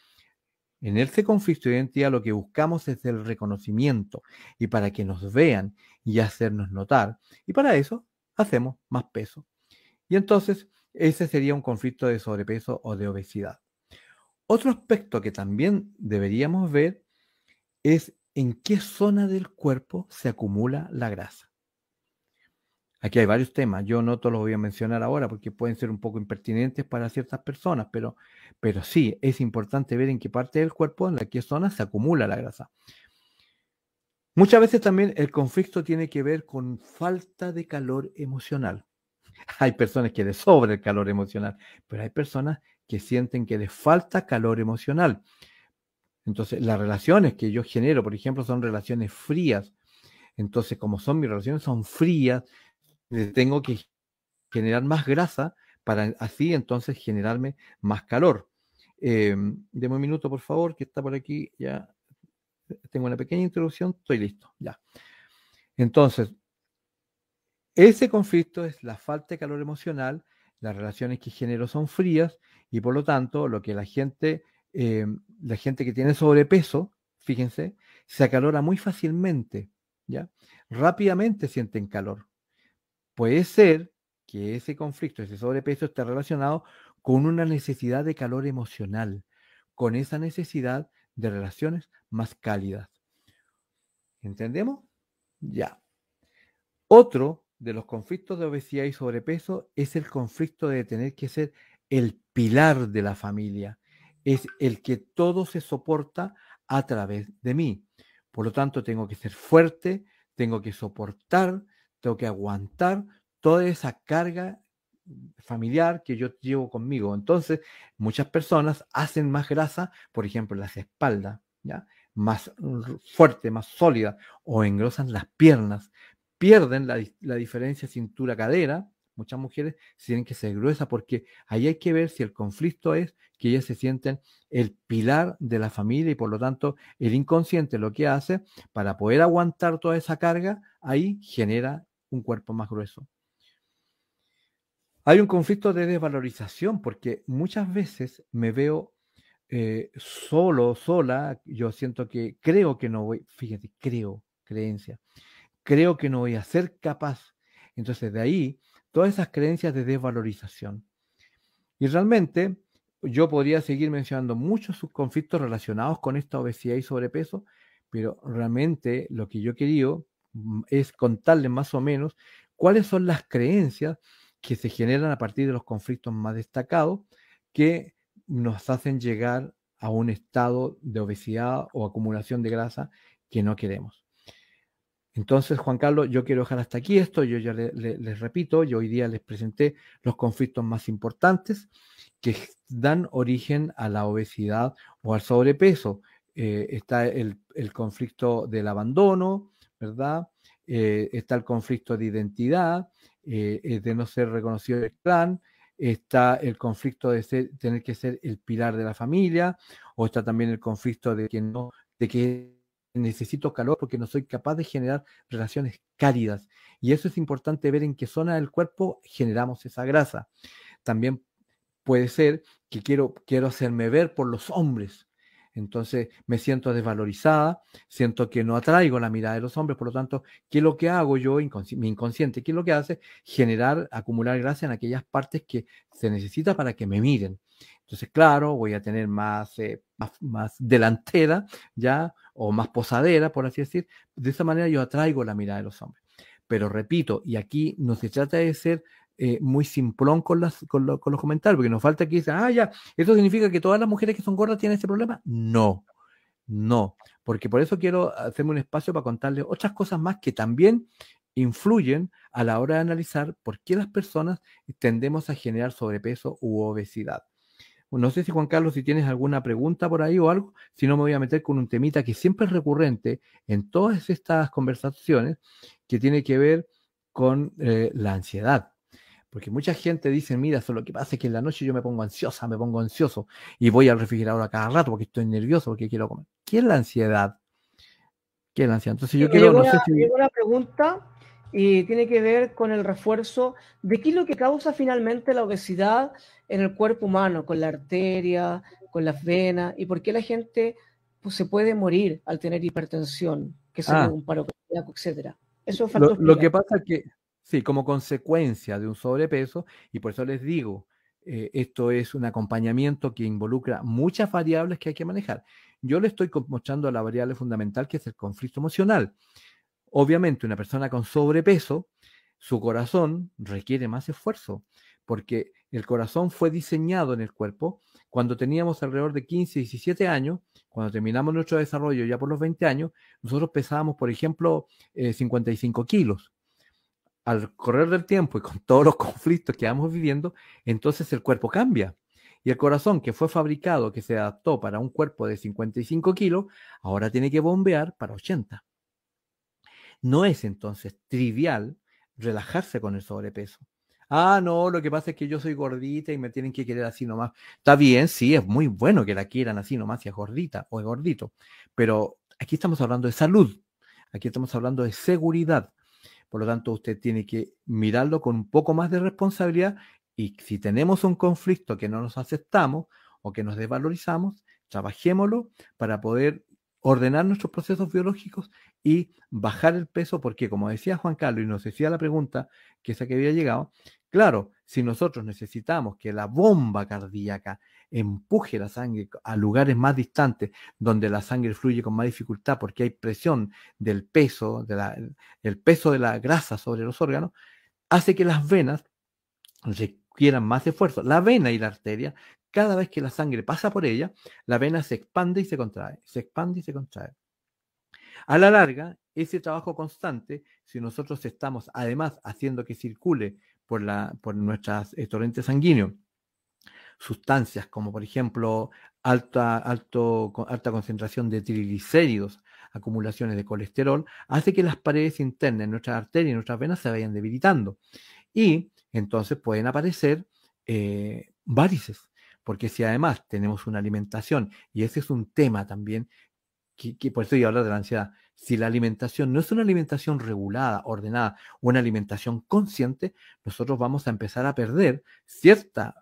en este conflicto de identidad lo que buscamos es el reconocimiento y para que nos vean y hacernos notar. Y para eso hacemos más peso. Y entonces ese sería un conflicto de sobrepeso o de obesidad. Otro aspecto que también deberíamos ver es en qué zona del cuerpo se acumula la grasa. Aquí hay varios temas, yo no todos los voy a mencionar ahora porque pueden ser un poco impertinentes para ciertas personas, pero, pero sí es importante ver en qué parte del cuerpo, en la que zona se acumula la grasa. Muchas veces también el conflicto tiene que ver con falta de calor emocional. Hay personas que les sobra el calor emocional, pero hay personas que sienten que les falta calor emocional. Entonces, las relaciones que yo genero, por ejemplo, son relaciones frías. Entonces, como son mis relaciones, son frías, tengo que generar más grasa para así entonces generarme más calor. Em, deme un minuto, por favor, que está por aquí. Ya tengo una pequeña introducción, estoy listo. Ya. Entonces, ese conflicto es la falta de calor emocional, las relaciones que genero son frías y por lo tanto lo que la gente, em, la gente que tiene sobrepeso, fíjense, se acalora muy fácilmente, ¿ya? Rápidamente sienten calor. Puede ser que ese conflicto, ese sobrepeso esté relacionado con una necesidad de calor emocional, con esa necesidad de relaciones más cálidas. ¿Entendemos? Ya. Otro de los conflictos de obesidad y sobrepeso es el conflicto de tener que ser el pilar de la familia. Es el que todo se soporta a través de mí. Por lo tanto, tengo que ser fuerte, tengo que soportar, tengo que aguantar toda esa carga familiar que yo llevo conmigo. Entonces, muchas personas hacen más grasa, por ejemplo, las espaldas, ¿ya? más fuerte, más sólida, o engrosan las piernas, pierden la, la diferencia cintura-cadera. Muchas mujeres tienen que ser gruesa porque ahí hay que ver si el conflicto es que ellas se sienten el pilar de la familia y por lo tanto el inconsciente lo que hace para poder aguantar toda esa carga, ahí genera un cuerpo más grueso. Hay un conflicto de desvalorización porque muchas veces me veo eh, solo, sola, yo siento que creo que no voy, fíjate, creo, creencia, creo que no voy a ser capaz. Entonces de ahí todas esas creencias de desvalorización. Y realmente yo podría seguir mencionando muchos subconflictos relacionados con esta obesidad y sobrepeso, pero realmente lo que yo quería es contarles más o menos cuáles son las creencias que se generan a partir de los conflictos más destacados que nos hacen llegar a un estado de obesidad o acumulación de grasa que no queremos. Entonces, Juan Carlos, yo quiero dejar hasta aquí esto. Yo ya les repito, yo hoy día les presenté los conflictos más importantes que dan origen a la obesidad o al sobrepeso. Eh, está el conflicto del abandono, ¿verdad? Eh, está el conflicto de identidad, eh, de no ser reconocido el clan, está el conflicto de tener que ser el pilar de la familia, o está también el conflicto de que no, de que necesito calor porque no soy capaz de generar relaciones cálidas. Y eso es importante ver en qué zona del cuerpo generamos esa grasa. También puede ser que quiero, quiero hacerme ver por los hombres, entonces me siento desvalorizada, siento que no atraigo la mirada de los hombres, por lo tanto, ¿qué es lo que hago yo, mi inconsciente? ¿Qué es lo que hace? Generar, acumular gracia en aquellas partes que se necesita para que me miren. Entonces, claro, voy a tener más, eh, más, más, delantera, ya, o más posadera, por así decir. De esa manera yo atraigo la mirada de los hombres. Pero repito, y aquí no se trata de ser eh, muy simplón con, con, los comentarios, porque nos falta que dice ah, ya, ¿eso significa que todas las mujeres que son gordas tienen ese problema? No, no, porque por eso quiero hacerme un espacio para contarles otras cosas más que también influyen a la hora de analizar por qué las personas tendemos a generar sobrepeso u obesidad. No sé si Juan Carlos, si tienes alguna pregunta por ahí o algo, si no me voy a meter con un temita que siempre es recurrente en todas estas conversaciones que tiene que ver con eh, la ansiedad. Porque mucha gente dice, mira, eso lo que pasa es que en la noche yo me pongo ansiosa, me pongo ansioso y voy al refrigerador a cada rato porque estoy nervioso, porque quiero comer. ¿Qué es la ansiedad? ¿Qué es la ansiedad? Entonces yo quiero... Una, no sé una pregunta y tiene que ver con el refuerzo de qué es lo que causa finalmente la obesidad en el cuerpo humano, con la arteria, con las venas, y por qué la gente pues, se puede morir al tener hipertensión, que sea ah. un paro cardíaco, etc. Eso es lo, lo que pasa es que Sí, como consecuencia de un sobrepeso, y por eso les digo, eh, esto es un acompañamiento que involucra muchas variables que hay que manejar. Yo le estoy mostrando la variable fundamental que es el conflicto emocional. Obviamente, una persona con sobrepeso, su corazón requiere más esfuerzo, porque el corazón fue diseñado en el cuerpo cuando teníamos alrededor de 15, 17 años, cuando terminamos nuestro desarrollo ya por los 20 años, nosotros pesábamos, por ejemplo, 55 eh, kilos al correr del tiempo y con todos los conflictos que vamos viviendo, entonces el cuerpo cambia. Y el corazón que fue fabricado, que se adaptó para un cuerpo de 55 kilos, ahora tiene que bombear para 80. No es entonces trivial relajarse con el sobrepeso. Ah, no, lo que pasa es que yo soy gordita y me tienen que querer así nomás. Está bien, sí, es muy bueno que la quieran así nomás, si es gordita o es gordito. Pero aquí estamos hablando de salud, aquí estamos hablando de seguridad. Por lo tanto, usted tiene que mirarlo con un poco más de responsabilidad y si tenemos un conflicto que no nos aceptamos o que nos desvalorizamos, trabajémoslo para poder ordenar nuestros procesos biológicos y bajar el peso, porque como decía Juan Carlos y nos decía la pregunta que esa que había llegado, claro, si nosotros necesitamos que la bomba cardíaca empuje la sangre a lugares más distantes, donde la sangre fluye con más dificultad porque hay presión del peso, de la, el peso de la grasa sobre los órganos, hace que las venas requieran más esfuerzo. La vena y la arteria, cada vez que la sangre pasa por ella, la vena se expande y se contrae, se expande y se contrae. A la larga, ese trabajo constante, si nosotros estamos además haciendo que circule por, la, nuestras este, torrentes sanguíneos. Sustancias como, por ejemplo, alta, alta concentración de triglicéridos, acumulaciones de colesterol, hace que las paredes internas, de nuestras arterias y nuestras venas se vayan debilitando. Y entonces pueden aparecer eh, varices, porque si además tenemos una alimentación, y ese es un tema también, que, por eso yo hablo de la ansiedad, si la alimentación no es una alimentación regulada, ordenada, una alimentación consciente, nosotros vamos a empezar a perder ciertas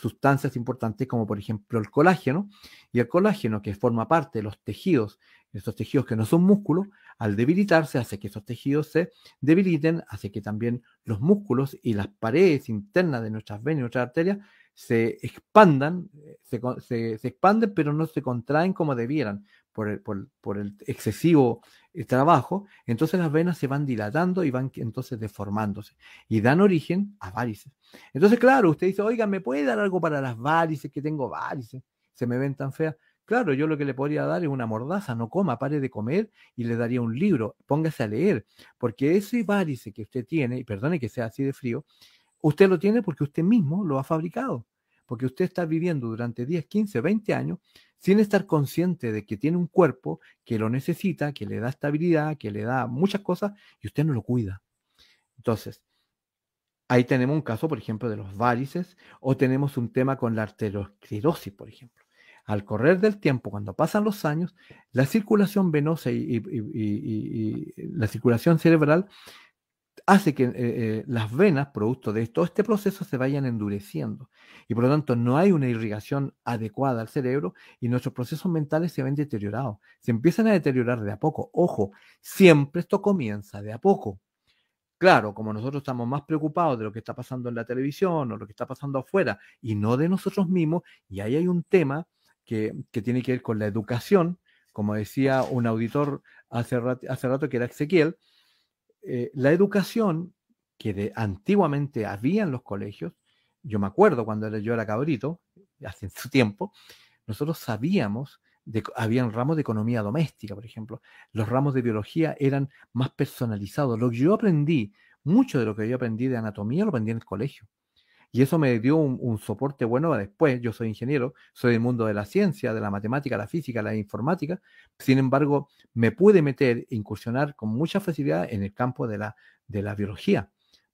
sustancias importantes como por ejemplo el colágeno y el colágeno que forma parte de los tejidos, estos tejidos que no son músculos, al debilitarse hace que esos tejidos se debiliten, hace que también los músculos y las paredes internas de nuestras venas y nuestras arterias se expandan, eh, se, expanden, pero no se contraen como debieran, por el, excesivo eh, trabajo, entonces las venas se van dilatando y van entonces deformándose y dan origen a varices. Entonces, claro, usted dice, oiga, ¿me puede dar algo para las varices? Que tengo varices, se me ven tan feas. Claro, yo lo que le podría dar es una mordaza, no coma, pare de comer y le daría un libro, póngase a leer, porque ese varice que usted tiene, y perdone que sea así de frío, usted lo tiene porque usted mismo lo ha fabricado porque usted está viviendo durante 10, 15, 20 años sin estar consciente de que tiene un cuerpo que lo necesita, que le da estabilidad, que le da muchas cosas y usted no lo cuida. Entonces, ahí tenemos un caso, por ejemplo, de los várices o tenemos un tema con la arteriosclerosis, por ejemplo. Al correr del tiempo, cuando pasan los años, la circulación venosa y, y la circulación cerebral hace que eh, eh, las venas, producto de todo este proceso, se vayan endureciendo. Y por lo tanto, no hay una irrigación adecuada al cerebro y nuestros procesos mentales se ven deteriorados. Se empiezan a deteriorar de a poco. Ojo, siempre esto comienza de a poco. Claro, como nosotros estamos más preocupados de lo que está pasando en la televisión o lo que está pasando afuera y no de nosotros mismos, y ahí hay un tema que, tiene que ver con la educación, como decía un auditor hace hace rato que era Ezequiel, eh, la educación que antiguamente había en los colegios, yo me acuerdo cuando yo era cabrito, hace su tiempo, nosotros sabíamos, de, habían ramos de economía doméstica, por ejemplo, los ramos de biología eran más personalizados. Lo que yo aprendí, mucho de lo que yo aprendí de anatomía lo aprendí en el colegio. Y eso me dio un, soporte bueno después. Yo soy ingeniero, soy del mundo de la ciencia, de la matemática, la física, la informática. Sin embargo, me pude meter, incursionar con mucha facilidad en el campo de la, de la biología,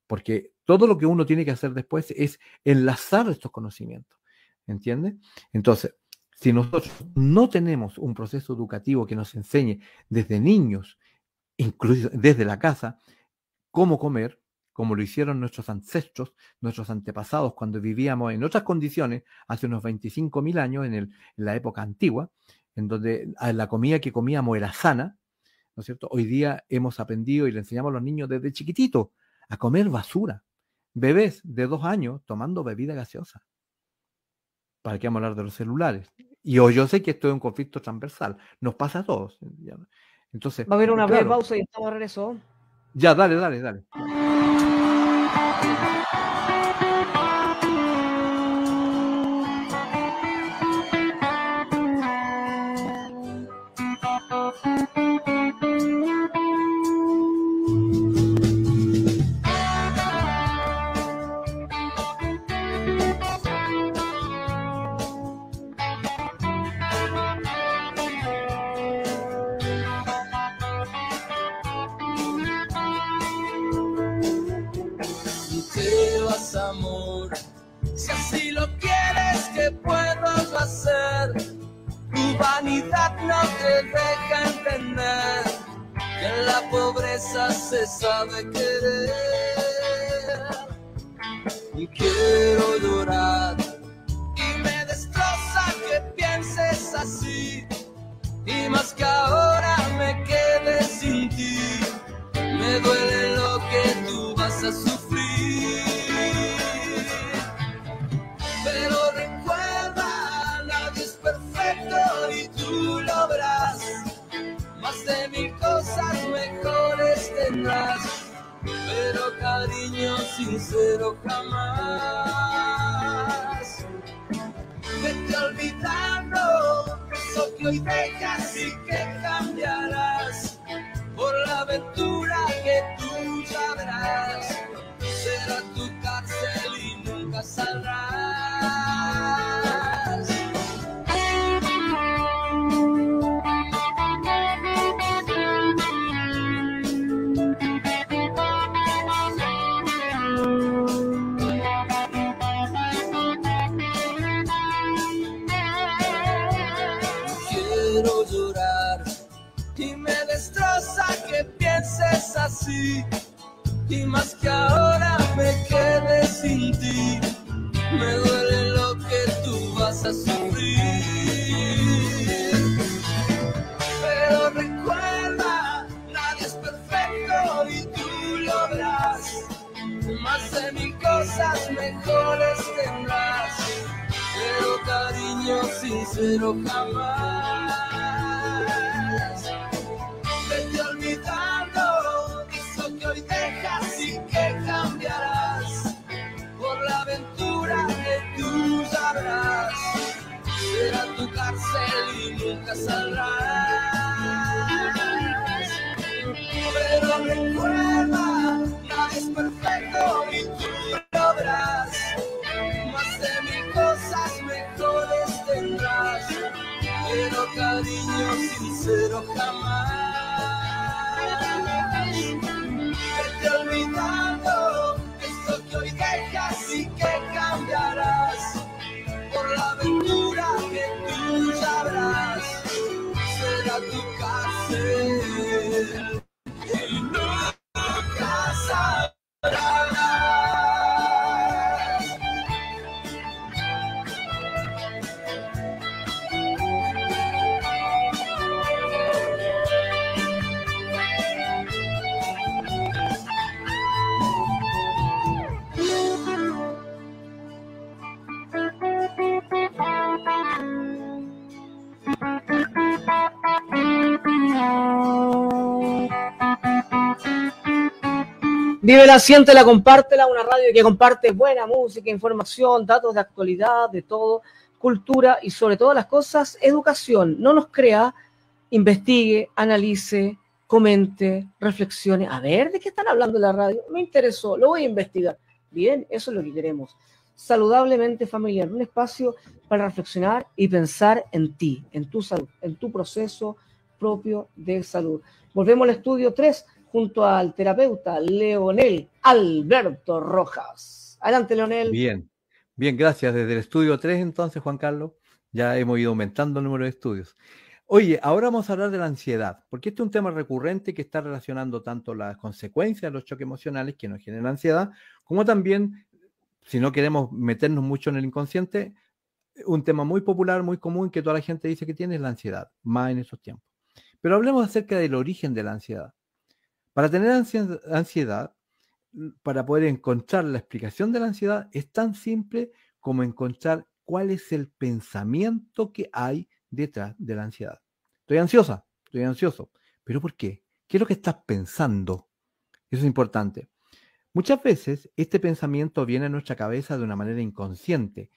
porque todo lo que uno tiene que hacer después es enlazar estos conocimientos. ¿Entiendes? Entonces, si nosotros no tenemos un proceso educativo que nos enseñe desde niños, incluso desde la casa, cómo comer, como lo hicieron nuestros ancestros, nuestros antepasados, cuando vivíamos en otras condiciones, hace unos 25.000 años, en, la época antigua, en donde ah, la comida que comíamos era sana, ¿no es cierto? Hoy día hemos aprendido y le enseñamos a los niños desde chiquitito a comer basura. Bebés de dos años tomando bebida gaseosa. ¿Para qué vamos a hablar de los celulares? Y hoy yo sé que esto es un conflicto transversal. Nos pasa a todos. Entonces, Va a haber una breve pausa y estamos regresando Ya, dale, dale, dale. así y más que ahora me quedé sin ti. Me duele lo que tú vas a sufrir. Pero recuerda, nadie es perfecto y tú lo Más de mil cosas mejores tendrás. Pero cariño sincero jamás. Vete olvidando y te y que cambiarás por la aventura que tú sabrás. más que ahora me quede sin ti. Me duele lo que tú vas a sufrir. Pero recuerda, nadie es perfecto y tú logras. Más de mil cosas mejores tendrás. Pero cariño sincero jamás. Será tu cárcel y nunca saldrás. Pero recuerda, nada es perfecto y tú lo verás. Más de mil cosas mejores tendrás. Pero cariño sincero jamás. Que te olvidas. siéntela, compártela, una radio que comparte buena música, información, datos de actualidad, de todo, cultura y sobre todas las cosas, educación. No nos crea, investigue, analice, comente, reflexione. A ver, ¿de qué están hablando en la radio? Me interesó, lo voy a investigar. Bien, eso es lo que queremos. Saludablemente familiar, un espacio para reflexionar y pensar en ti, en tu salud, en tu proceso propio de salud. Volvemos al estudio 3 junto al terapeuta Leonel Alberto Rojas. Adelante, Leonel. Bien, bien, gracias. Desde el estudio 3, entonces, Juan Carlos, ya hemos ido aumentando el número de estudios. Oye, ahora vamos a hablar de la ansiedad, porque este es un tema recurrente que está relacionando tanto las consecuencias de los choques emocionales que nos generan ansiedad, como también, si no queremos meternos mucho en el inconsciente, un tema muy popular, muy común, que toda la gente dice que tiene es la ansiedad, más en esos tiempos. Pero hablemos acerca del origen de la ansiedad. Para tener ansiedad, para poder encontrar la explicación de la ansiedad, es tan simple como encontrar cuál es el pensamiento que hay detrás de la ansiedad. Estoy ansiosa, estoy ansioso. ¿Pero por qué? ¿Qué es lo que estás pensando? Eso es importante. Muchas veces este pensamiento viene a nuestra cabeza de una manera inconsciente.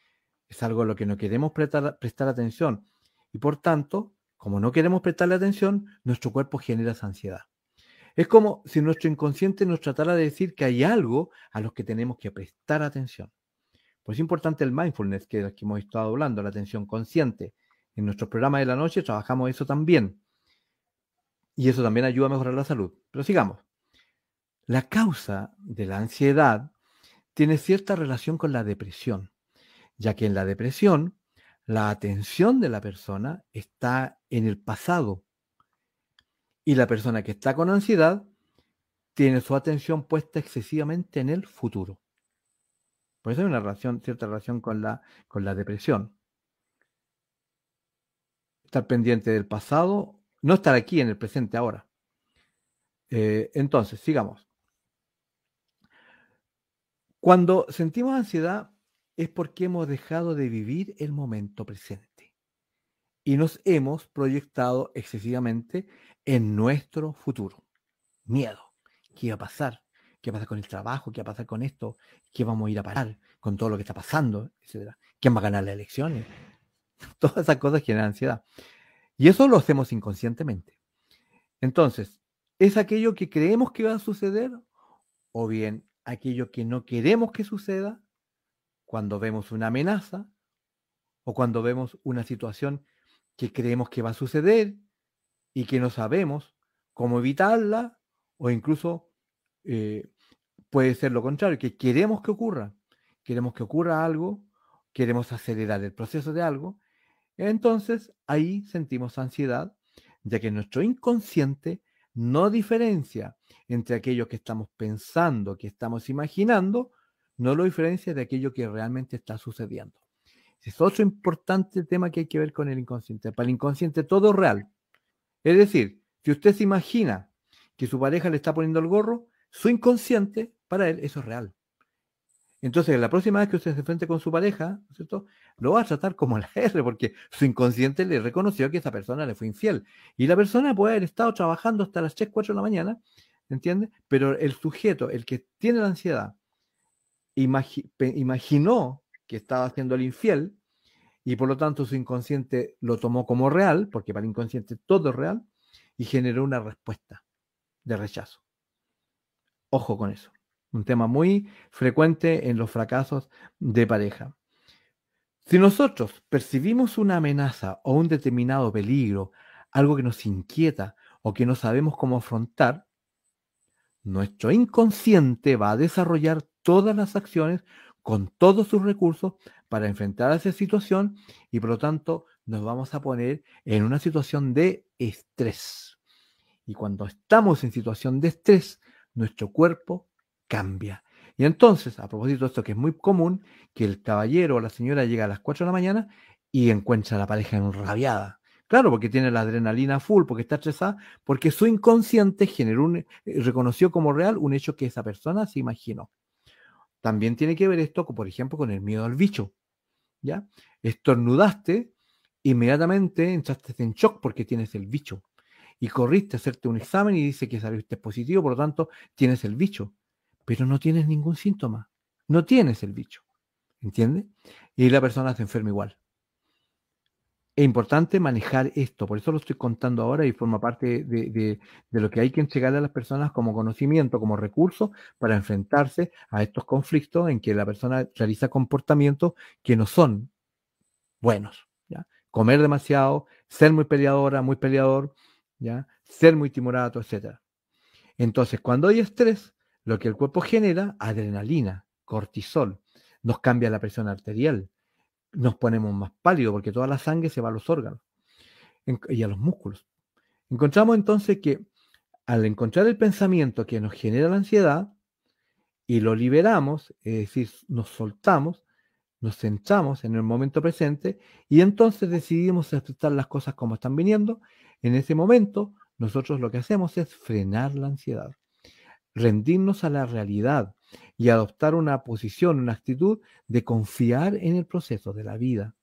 Es algo a lo que no queremos prestar, atención. Y por tanto, como no queremos prestarle atención, nuestro cuerpo genera esa ansiedad. Es como si nuestro inconsciente nos tratara de decir que hay algo a lo que tenemos que prestar atención. Pues es importante el mindfulness, que es que hemos estado hablando, la atención consciente. En nuestro programa de la noche trabajamos eso también. Y eso también ayuda a mejorar la salud. Pero sigamos. La causa de la ansiedad tiene cierta relación con la depresión, ya que en la depresión la atención de la persona está en el pasado, y la persona que está con ansiedad tiene su atención puesta excesivamente en el futuro. Por eso hay una relación, cierta relación con la, con la depresión. Estar pendiente del pasado, no estar aquí en el presente ahora. Eh, entonces, sigamos. Cuando sentimos ansiedad es porque hemos dejado de vivir el momento presente y nos hemos proyectado excesivamente en nuestro futuro. Miedo. ¿Qué va a pasar? ¿Qué va a pasar con el trabajo? ¿Qué va a pasar con esto? ¿Qué vamos a ir a parar con todo lo que está pasando? Etcétera. ¿Quién va a ganar las elecciones? Todas esas cosas generan ansiedad. Y eso lo hacemos inconscientemente. Entonces, ¿es aquello que creemos que va a suceder o bien aquello que no queremos que suceda cuando vemos una amenaza o cuando vemos una situación que creemos que va a suceder y que no sabemos cómo evitarla o incluso eh, puede ser lo contrario, que queremos que ocurra, queremos que ocurra algo, queremos acelerar el proceso de algo, entonces ahí sentimos ansiedad, ya que nuestro inconsciente no diferencia entre aquello que estamos pensando, que estamos imaginando, no lo diferencia de aquello que realmente está sucediendo. Es otro importante tema que hay que ver con el inconsciente. Para el inconsciente todo es real, es decir, si usted se imagina que su pareja le está poniendo el gorro, su inconsciente, para él, eso es real. Entonces, la próxima vez que usted se enfrente con su pareja, ¿cierto? Lo va a tratar como la R, porque su inconsciente le reconoció que esa persona le fue infiel. Y la persona puede haber estado trabajando hasta las 3, 4 de la mañana, ¿entiende? Pero el sujeto, el que tiene la ansiedad, imaginó que estaba haciendo el infiel, y por lo tanto su inconsciente lo tomó como real, porque para el inconsciente todo es real, y generó una respuesta de rechazo. Ojo con eso. Un tema muy frecuente en los fracasos de pareja. Si nosotros percibimos una amenaza o un determinado peligro, algo que nos inquieta o que no sabemos cómo afrontar, nuestro inconsciente va a desarrollar todas las acciones con todos sus recursos para enfrentar a esa situación y por lo tanto nos vamos a poner en una situación de estrés. Y cuando estamos en situación de estrés, nuestro cuerpo cambia. Y entonces, a propósito de esto que es muy común, que el caballero o la señora llega a las 4 de la mañana y encuentra a la pareja enrabiada. Claro, porque tiene la adrenalina full, porque está estresada, porque su inconsciente generó eh, reconoció como real un hecho que esa persona se imaginó. También tiene que ver esto, por ejemplo, con el miedo al bicho. ¿ya? Estornudaste, inmediatamente entraste en shock porque tienes el bicho. Y corriste a hacerte un examen y dice que saliste positivo, por lo tanto, tienes el bicho. Pero no tienes ningún síntoma. No tienes el bicho. ¿Entiendes? Y la persona se enferma igual es importante manejar esto, por eso lo estoy contando ahora y forma parte de, lo que hay que entregarle a las personas como conocimiento, como recurso para enfrentarse a estos conflictos en que la persona realiza comportamientos que no son buenos. ¿ya? Comer demasiado, ser muy peleadora, muy peleador, ¿ya? ser muy timorato, etcétera. Entonces, cuando hay estrés, lo que el cuerpo genera, adrenalina, cortisol, nos cambia la presión arterial, nos ponemos más pálidos porque toda la sangre se va a los órganos y a los músculos. Encontramos entonces que al encontrar el pensamiento que nos genera la ansiedad y lo liberamos, es decir, nos soltamos, nos centramos en el momento presente y entonces decidimos aceptar las cosas como están viniendo, en ese momento nosotros lo que hacemos es frenar la ansiedad, rendirnos a la realidad, y adoptar una posición, una actitud de confiar en el proceso de la vida.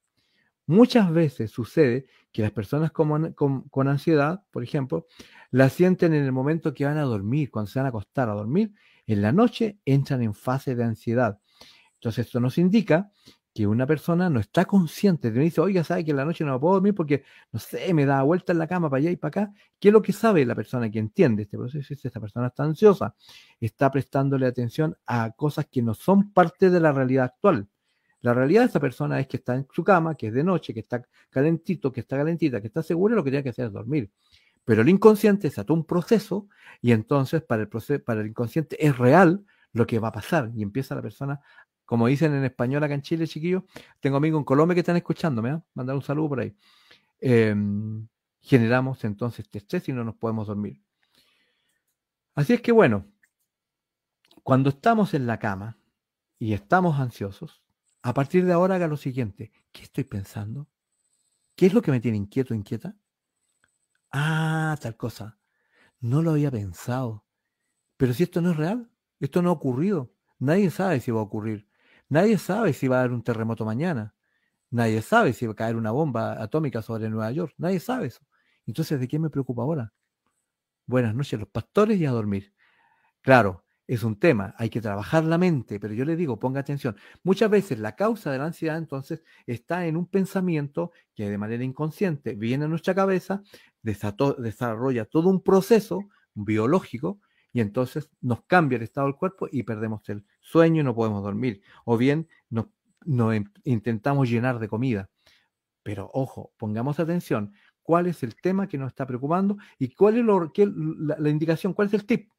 Muchas veces sucede que las personas con, ansiedad, por ejemplo, la sienten en el momento que van a dormir, cuando se van a acostar a dormir, en la noche entran en fase de ansiedad. Entonces esto nos indica que una persona no está consciente, de dice, oiga, sabe que en la noche no puedo dormir porque, no sé, me da vuelta en la cama para allá y para acá. ¿Qué es lo que sabe la persona que entiende este proceso? que esta persona está ansiosa, está prestándole atención a cosas que no son parte de la realidad actual. La realidad de esa persona es que está en su cama, que es de noche, que está calentito, que está calentita, que está segura, lo que tiene que hacer es dormir. Pero el inconsciente todo un proceso y entonces para el, para el inconsciente es real lo que va a pasar y empieza la persona como dicen en español acá en Chile, chiquillos, tengo amigos en Colombia que están escuchándome, a ¿eh? mandar un saludo por ahí. Em, generamos entonces este estrés y no nos podemos dormir. Así es que bueno, cuando estamos en la cama y estamos ansiosos, a partir de ahora haga lo siguiente, ¿qué estoy pensando? ¿Qué es lo que me tiene inquieto, inquieta? Ah, tal cosa. No lo había pensado. Pero si esto no es real, esto no ha ocurrido. Nadie sabe si va a ocurrir. Nadie sabe si va a haber un terremoto mañana. Nadie sabe si va a caer una bomba atómica sobre Nueva York. Nadie sabe eso. Entonces, ¿de qué me preocupa ahora? Buenas noches, los pastores y a dormir. Claro, es un tema, hay que trabajar la mente, pero yo le digo, ponga atención. Muchas veces la causa de la ansiedad entonces está en un pensamiento que de manera inconsciente viene a nuestra cabeza, desarrolla todo un proceso biológico y entonces nos cambia el estado del cuerpo y perdemos el, sueño y no podemos dormir. O bien nos, intentamos llenar de comida. Pero ojo, pongamos atención, ¿cuál es el tema que nos está preocupando y cuál es lo, la, indicación, cuál es el tip?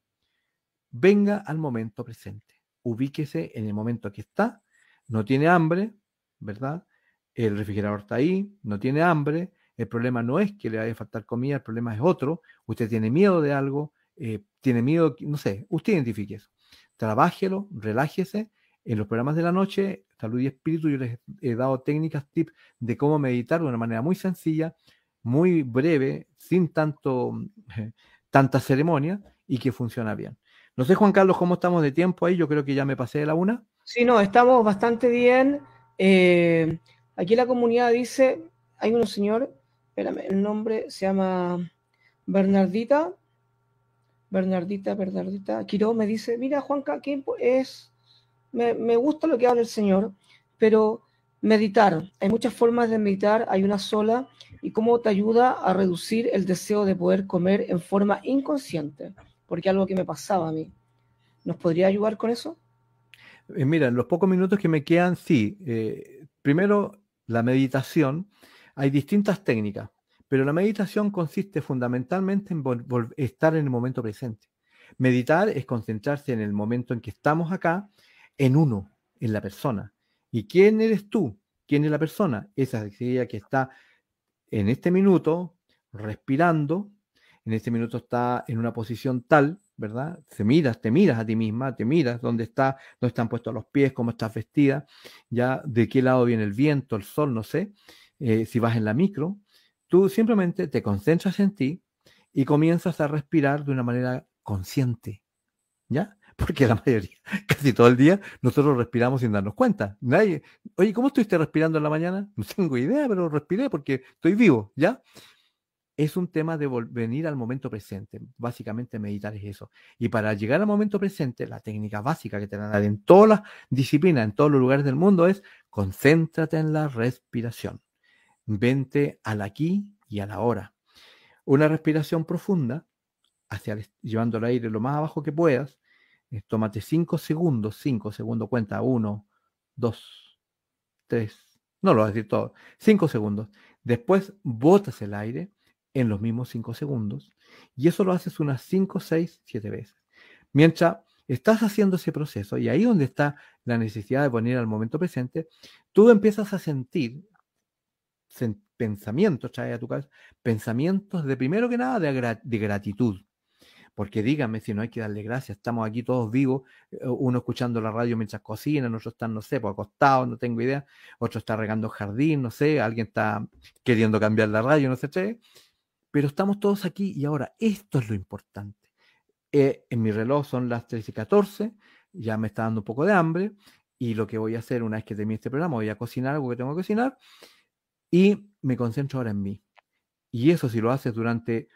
Venga al momento presente, ubíquese en el momento que está, no tiene hambre, ¿verdad? El refrigerador está ahí, no tiene hambre, el problema no es que le vaya a faltar comida, el problema es otro, usted tiene miedo de algo, eh, tiene miedo, no sé, usted identifique eso trabájelo, relájese. En los programas de la noche, Salud y Espíritu, yo les he dado técnicas, tips de cómo meditar de una manera muy sencilla, muy breve, sin tanto, tanta ceremonia y que funciona bien. No sé, Juan Carlos, cómo estamos de tiempo ahí. Yo creo que ya me pasé de la una. Sí, no, estamos bastante bien. Aquí eh, aquí la comunidad dice, hay un señor, espérame, el nombre se llama Bernardita, Bernardita, Bernardita, Quiró me dice, mira Juanca, ¿qué es? Me, gusta lo que habla el Señor, pero meditar, hay muchas formas de meditar, hay una sola, y cómo te ayuda a reducir el deseo de poder comer en forma inconsciente, porque algo que me pasaba a mí. ¿Nos podría ayudar con eso? Eh, mira, en los pocos minutos que me quedan, sí. Eh, primero, la meditación. Hay distintas técnicas. Pero la meditación consiste fundamentalmente en estar en el momento presente. Meditar es concentrarse en el momento en que estamos acá, en uno, en la persona. ¿Y quién eres tú? ¿Quién es la persona? Esa es que está en este minuto respirando, en este minuto está en una posición tal, ¿verdad? Te miras, te miras a ti misma, te miras dónde está, dónde están puestos los pies, cómo estás vestida, ya de qué lado viene el viento, el sol, no sé, eh, si vas en la micro, Tú simplemente te concentras en ti y comienzas a respirar de una manera consciente. ¿Ya? Porque la mayoría, casi todo el día, nosotros respiramos sin darnos cuenta. Nadie, oye, ¿cómo estuviste respirando en la mañana? No tengo idea, pero respiré porque estoy vivo, ¿ya? Es un tema de venir al momento presente. Básicamente meditar es eso. Y para llegar al momento presente, la técnica básica que te dar en todas las disciplinas, en todos los lugares del mundo, es concéntrate en la respiración. Vente al aquí y a la hora. Una respiración profunda, hacia llevando el aire lo más abajo que puedas. Eh, tómate 5 segundos, 5 segundos, cuenta 1, 2, 3, no lo vas a decir todo, Cinco segundos. Después botas el aire en los mismos cinco segundos y eso lo haces unas cinco, seis, siete veces. Mientras estás haciendo ese proceso y ahí donde está la necesidad de poner al momento presente, tú empiezas a sentir, pensamientos, trae a tu cabeza, pensamientos de primero que nada de, gratitud. Porque dígame si no hay que darle gracias, estamos aquí todos vivos, eh, uno escuchando la radio mientras cocina, otro está, no sé, por pues, acostado, no tengo idea, otro está regando jardín, no sé, alguien está queriendo cambiar la radio, no sé, pero estamos todos aquí y ahora esto es lo importante. Eh, en mi reloj son las 13 y 14, ya me está dando un poco de hambre y lo que voy a hacer una vez que termine este programa, voy a cocinar algo que tengo que cocinar y me concentro ahora en mí. Y eso si lo haces durante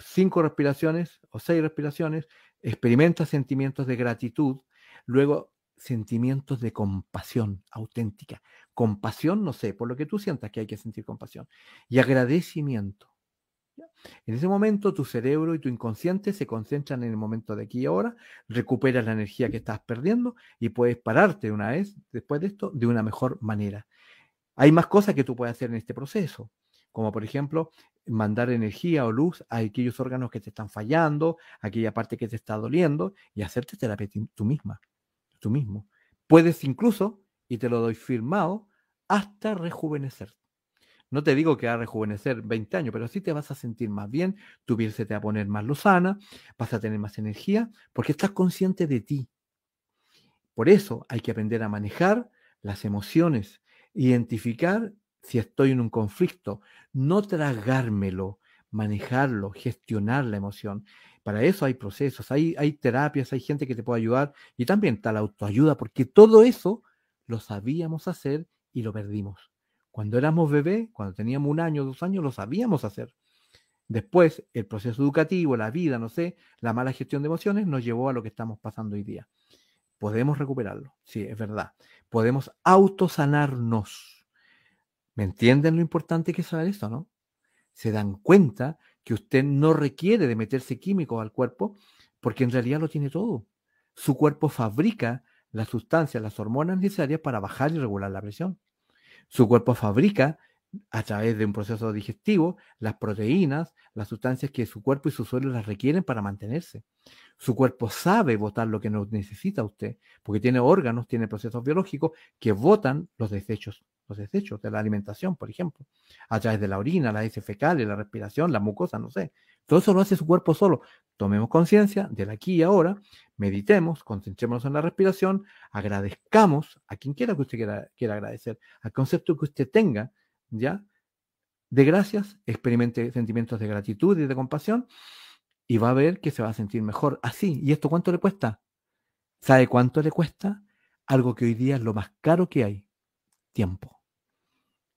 cinco respiraciones o seis respiraciones, experimentas sentimientos de gratitud, luego sentimientos de compasión auténtica. Compasión, no sé, por lo que tú sientas que hay que sentir compasión. Y agradecimiento. En ese momento tu cerebro y tu inconsciente se concentran en el momento de aquí y ahora, recuperas la energía que estás perdiendo y puedes pararte una vez después de esto de una mejor manera. Hay más cosas que tú puedes hacer en este proceso, como por ejemplo mandar energía o luz a aquellos órganos que te están fallando, a aquella parte que te está doliendo y hacerte terapia tú misma, tú mismo. Puedes incluso, y te lo doy firmado, hasta rejuvenecer. No te digo que va a rejuvenecer 20 años, pero sí te vas a sentir más bien, tu piel te va a poner más lozana, vas a tener más energía, porque estás consciente de ti. Por eso hay que aprender a manejar las emociones, identificar si estoy en un conflicto, no tragármelo, manejarlo, gestionar la emoción. Para eso hay procesos, hay, hay terapias, hay gente que te puede ayudar y también está la autoayuda, porque todo eso lo sabíamos hacer y lo perdimos. Cuando éramos bebé, cuando teníamos un año, dos años, lo sabíamos hacer. Después, el proceso educativo, la vida, no sé, la mala gestión de emociones nos llevó a lo que estamos pasando hoy día. Podemos recuperarlo, sí, es verdad. Podemos autosanarnos. ¿Me entienden lo importante que es saber esto, no? Se dan cuenta que usted no requiere de meterse químicos al cuerpo porque en realidad lo tiene todo. Su cuerpo fabrica las sustancias, las hormonas necesarias para bajar y regular la presión. Su cuerpo fabrica a través de un proceso digestivo las proteínas, las sustancias que su cuerpo y suelo las requieren para mantenerse. Su cuerpo sabe votar lo que no necesita usted, porque tiene órganos, tiene procesos biológicos que votan los desechos, los desechos de la alimentación, por ejemplo, a través de la orina, las heces fecales, la respiración, la mucosa, no sé. Todo eso lo hace su cuerpo solo. Tomemos conciencia del aquí y ahora, meditemos, concentrémonos en la respiración, agradezcamos a quien quiera que usted quiera, quiera agradecer, al concepto que usted tenga ¿ya? De gracias, experimente sentimientos de gratitud y de compasión y va a ver que se va a sentir mejor así. ¿Y esto cuánto le cuesta? ¿Sabe cuánto le cuesta? Algo que hoy día es lo más caro que hay, tiempo.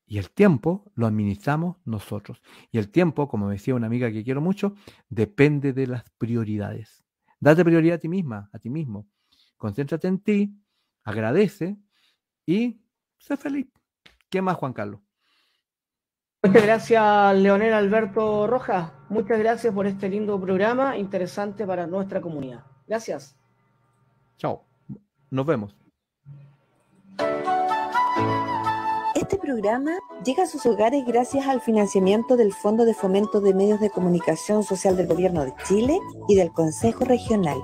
Y el tiempo lo administramos nosotros. Y el tiempo, como decía una amiga que quiero mucho, depende de las prioridades. Date prioridad a ti misma, a ti mismo. Concéntrate en ti, agradece y sé feliz. ¿Qué más, Juan Carlos? Muchas gracias, Leonel Alberto Rojas. Muchas gracias por este lindo programa, interesante para nuestra comunidad. Gracias. Chao. Nos vemos. Este programa llega a sus hogares gracias al financiamiento del Fondo de Fomento de Medios de Comunicación Social del Gobierno de Chile y del Consejo Regional.